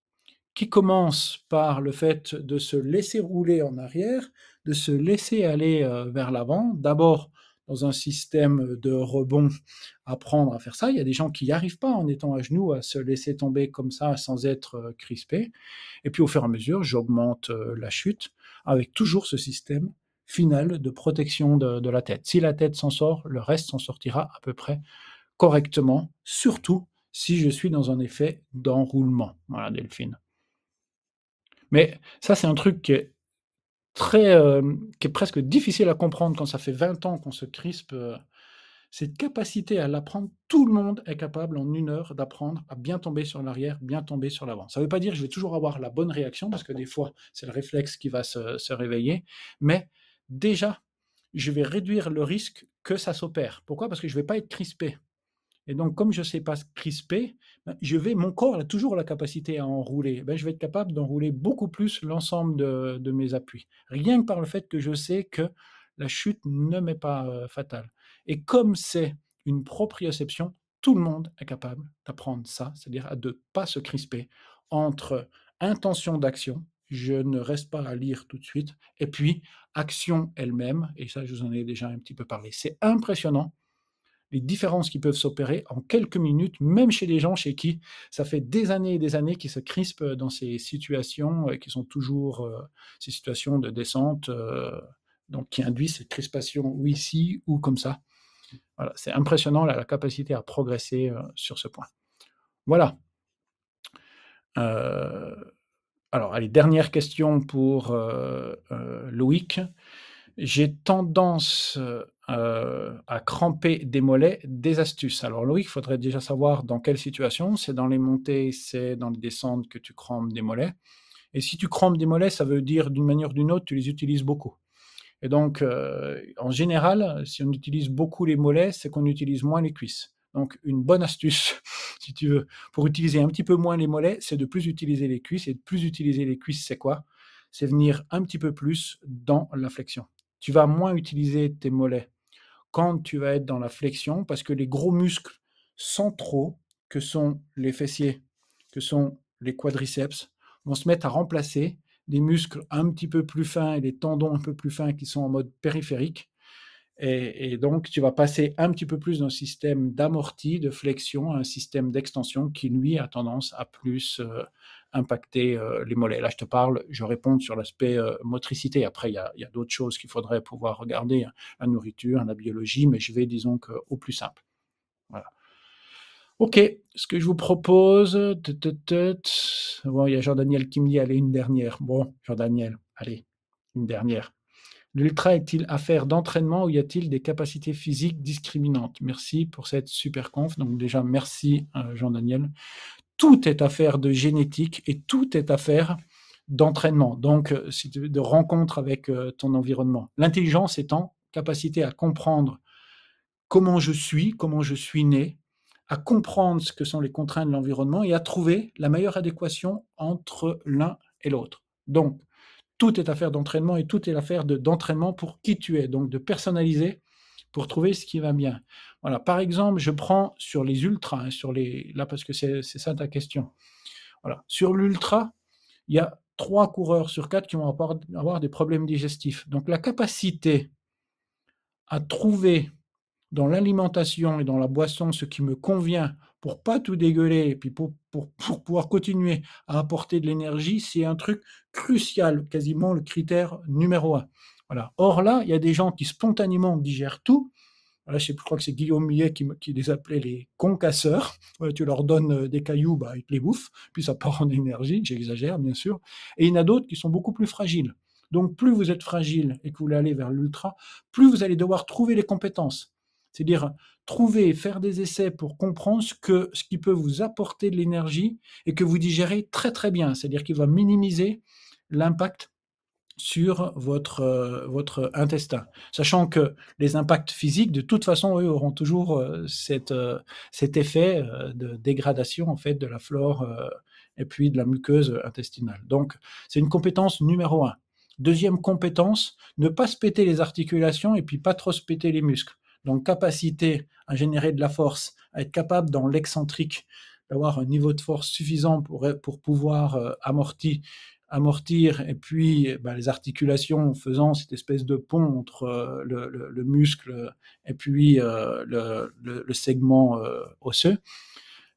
qui commence par le fait de se laisser rouler en arrière, de se laisser aller euh, vers l'avant. D'abord, dans un système de rebond, apprendre à faire ça. Il y a des gens qui n'y arrivent pas en étant à genoux, à se laisser tomber comme ça sans être euh, crispé. Et puis au fur et à mesure, j'augmente euh, la chute avec toujours ce système finale de protection de, la tête. Si la tête s'en sort, le reste s'en sortira à peu près correctement, surtout si je suis dans un effet d'enroulement. Voilà, Delphine. Mais ça, c'est un truc qui est très, euh, qui est presque difficile à comprendre quand ça fait 20 ans qu'on se crispe. Euh, cette capacité à l'apprendre, tout le monde est capable en une heure d'apprendre à bien tomber sur l'arrière, bien tomber sur l'avant. Ça ne veut pas dire que je vais toujours avoir la bonne réaction, parce que des fois, c'est le réflexe qui va se, se réveiller, mais déjà, je vais réduire le risque que ça s'opère. Pourquoi Parce que je ne vais pas être crispé. Et donc, comme je ne sais pas crisper, ben, je vais, mon corps a toujours la capacité à enrouler. Ben, je vais être capable d'enrouler beaucoup plus l'ensemble de, mes appuis. Rien que par le fait que je sais que la chute ne m'est pas euh, fatale. Et comme c'est une proprioception, tout le monde est capable d'apprendre ça, c'est-à-dire de ne pas se crisper entre intention d'action je ne reste pas à lire tout de suite. Et puis, action elle-même, et ça je vous en ai déjà un petit peu parlé, c'est impressionnant les différences qui peuvent s'opérer en quelques minutes, même chez les gens chez qui ça fait des années et des années qu'ils se crispent dans ces situations et euh, qui sont toujours euh, ces situations de descente, euh, donc qui induisent cette crispation ou ici ou comme ça. Voilà, c'est impressionnant la capacité à progresser sur ce point. Voilà alors, allez, dernière question pour euh, euh, Loïc. J'ai tendance euh, à cramper des mollets, des astuces. Alors, Loïc, il faudrait déjà savoir dans quelle situation. C'est dans les montées, c'est dans les descentes que tu crampes des mollets. Et si tu crampes des mollets, ça veut dire d'une manière ou d'une autre, tu les utilises beaucoup. Et donc, en général, si on utilise beaucoup les mollets, c'est qu'on utilise moins les cuisses. Donc, une bonne astuce, (laughs) si tu veux, pour utiliser un petit peu moins les mollets, c'est de plus utiliser les cuisses. Et de plus utiliser les cuisses, c'est quoi C'est venir un petit peu plus dans la flexion. Tu vas moins utiliser tes mollets quand tu vas être dans la flexion, parce que les gros muscles centraux, que sont les fessiers, que sont les quadriceps, vont se mettre à remplacer les muscles un petit peu plus fins et les tendons un peu plus fins qui sont en mode périphérique et, donc, tu vas passer un petit peu plus d'un système d'amorti, de flexion, à un système d'extension qui, lui, a tendance à plus euh, impacter euh, les mollets. Là, je te parle, je réponds sur l'aspect euh, motricité. Après, il y a, d'autres choses qu'il faudrait pouvoir regarder, hein. la nourriture, la biologie, mais je vais, disons, au plus simple. Voilà. Ok, ce que je vous propose, il y a Jean-Daniel qui me dit, allez, une dernière. Bon, Jean-Daniel, allez, une dernière. L'ultra est-il affaire d'entraînement ou y a-t-il des capacités physiques discriminantes Merci pour cette super conf. Donc déjà, merci euh, Jean-Daniel. Tout est affaire de génétique et tout est affaire d'entraînement, donc euh, de rencontre avec euh, ton environnement. L'intelligence étant capacité à comprendre comment je suis, comment je suis né, à comprendre ce que sont les contraintes de l'environnement et à trouver la meilleure adéquation entre l'un et l'autre. Donc, tout est affaire d'entraînement et tout est l'affaire d'entraînement pour qui tu es, donc de personnaliser pour trouver ce qui va bien. Voilà, par exemple, je prends sur les ultras, hein, sur les là parce que c'est ça ta question. Voilà, sur l'ultra, il y a trois coureurs sur quatre qui vont avoir des problèmes digestifs. Donc la capacité à trouver dans l'alimentation et dans la boisson ce qui me convient pour pas tout dégueuler, et puis (laughs) pour, pouvoir continuer à apporter de l'énergie, c'est un truc crucial, quasiment le critère numéro un. Voilà. Or là, il y a des gens qui spontanément digèrent tout. je, crois que c'est Guillaume Millet qui, les appelait les concasseurs. (laughs) tu leur donnes euh, des cailloux, bah, ils te les bouffent, puis ça part en énergie, j'exagère bien sûr. Et il y en a d'autres qui sont beaucoup plus fragiles. Donc plus vous êtes fragile et que vous voulez aller vers l'ultra, plus vous allez devoir trouver les compétences. C'est-à-dire trouver, faire des essais pour comprendre ce, que, ce qui peut vous apporter de l'énergie et que vous digérez très très bien. C'est-à-dire qu'il va minimiser l'impact sur votre, euh, votre intestin. Sachant que les impacts physiques, de toute façon, eux, auront toujours euh, euh, cet effet de dégradation en fait, de la flore et puis de la muqueuse intestinale. Donc, c'est une compétence numéro un. Deuxième compétence, ne pas se péter les articulations et puis pas trop se péter les muscles donc capacité à générer de la force, à être capable dans l'excentrique d'avoir un niveau de force suffisant pour, pouvoir euh, amortir, amortir et puis bah, les articulations faisant cette espèce de pont entre euh, le, muscle et puis euh, le, segment osseux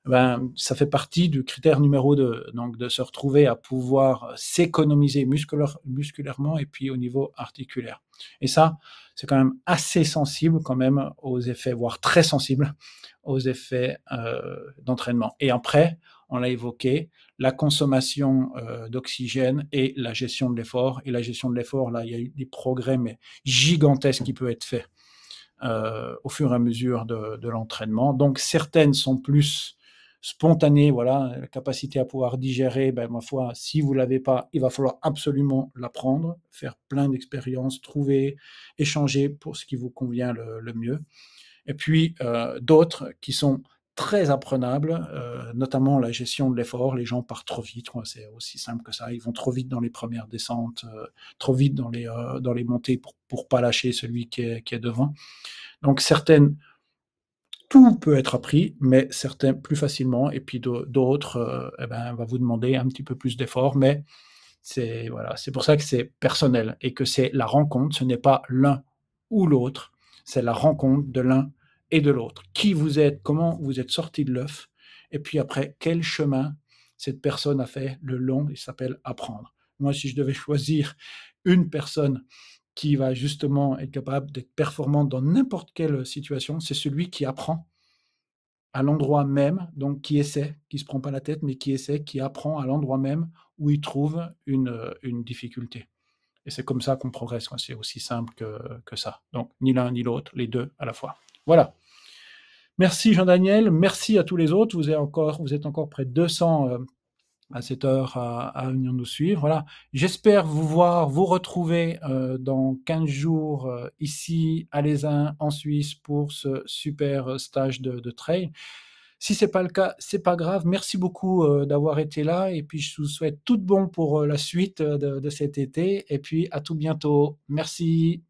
ben, ça fait partie du critère numéro 2, donc de se retrouver à pouvoir s'économiser musculairement et puis au niveau articulaire. Et ça, c'est quand même assez sensible quand même aux effets, voire très sensible aux effets euh, d'entraînement. Et après, on l'a évoqué, la consommation euh, d'oxygène et la gestion de l'effort. Et la gestion de l'effort, là, il y a eu des progrès mais gigantesques qui peuvent être faits euh, au fur et à mesure de l'entraînement. Donc certaines sont plus spontané, voilà, la capacité à pouvoir digérer, ben, ma foi, si vous ne l'avez pas, il va falloir absolument l'apprendre, faire plein d'expériences, trouver, échanger pour ce qui vous convient le, mieux. Et puis euh, d'autres qui sont très apprenables, euh, notamment la gestion de l'effort. Les gens partent trop vite, c'est aussi simple que ça. Ils vont trop vite dans les premières descentes, euh, trop vite dans les, dans les montées pour ne pas lâcher celui qui est, qui est devant. Donc certaines tout peut être appris, mais certains plus facilement, et puis d'autres, euh, eh ben, va vous demander un petit peu plus d'efforts, mais c'est voilà, c'est pour ça que c'est personnel et que c'est la rencontre, ce n'est pas l'un ou l'autre, c'est la rencontre de l'un et de l'autre. Qui vous êtes, comment vous êtes sorti de l'œuf, et puis après, quel chemin cette personne a fait le long, il s'appelle apprendre. Moi, si je devais (laughs) choisir une personne qui va justement être capable d'être performant dans n'importe quelle situation, c'est celui qui apprend à l'endroit même, donc qui essaie, qui se prend pas la tête, mais qui essaie, qui apprend à l'endroit même où il trouve une, euh, difficulté. Et c'est comme ça qu'on progresse, c'est aussi simple que, ça. Donc ni l'un ni l'autre, les deux à la fois. Voilà. Merci Jean-Daniel, merci à tous les autres. Vous êtes encore, vous êtes encore près de 200 à cette heure à, venir nous suivre. Voilà. J'espère vous voir, vous retrouver euh, dans 15 jours euh, ici à Lesin en Suisse pour ce super euh, stage de, trail. Si c'est pas le cas, c'est pas grave. Merci beaucoup d'avoir été là et puis je vous souhaite tout bon pour la suite de cet été et puis à tout bientôt. Merci.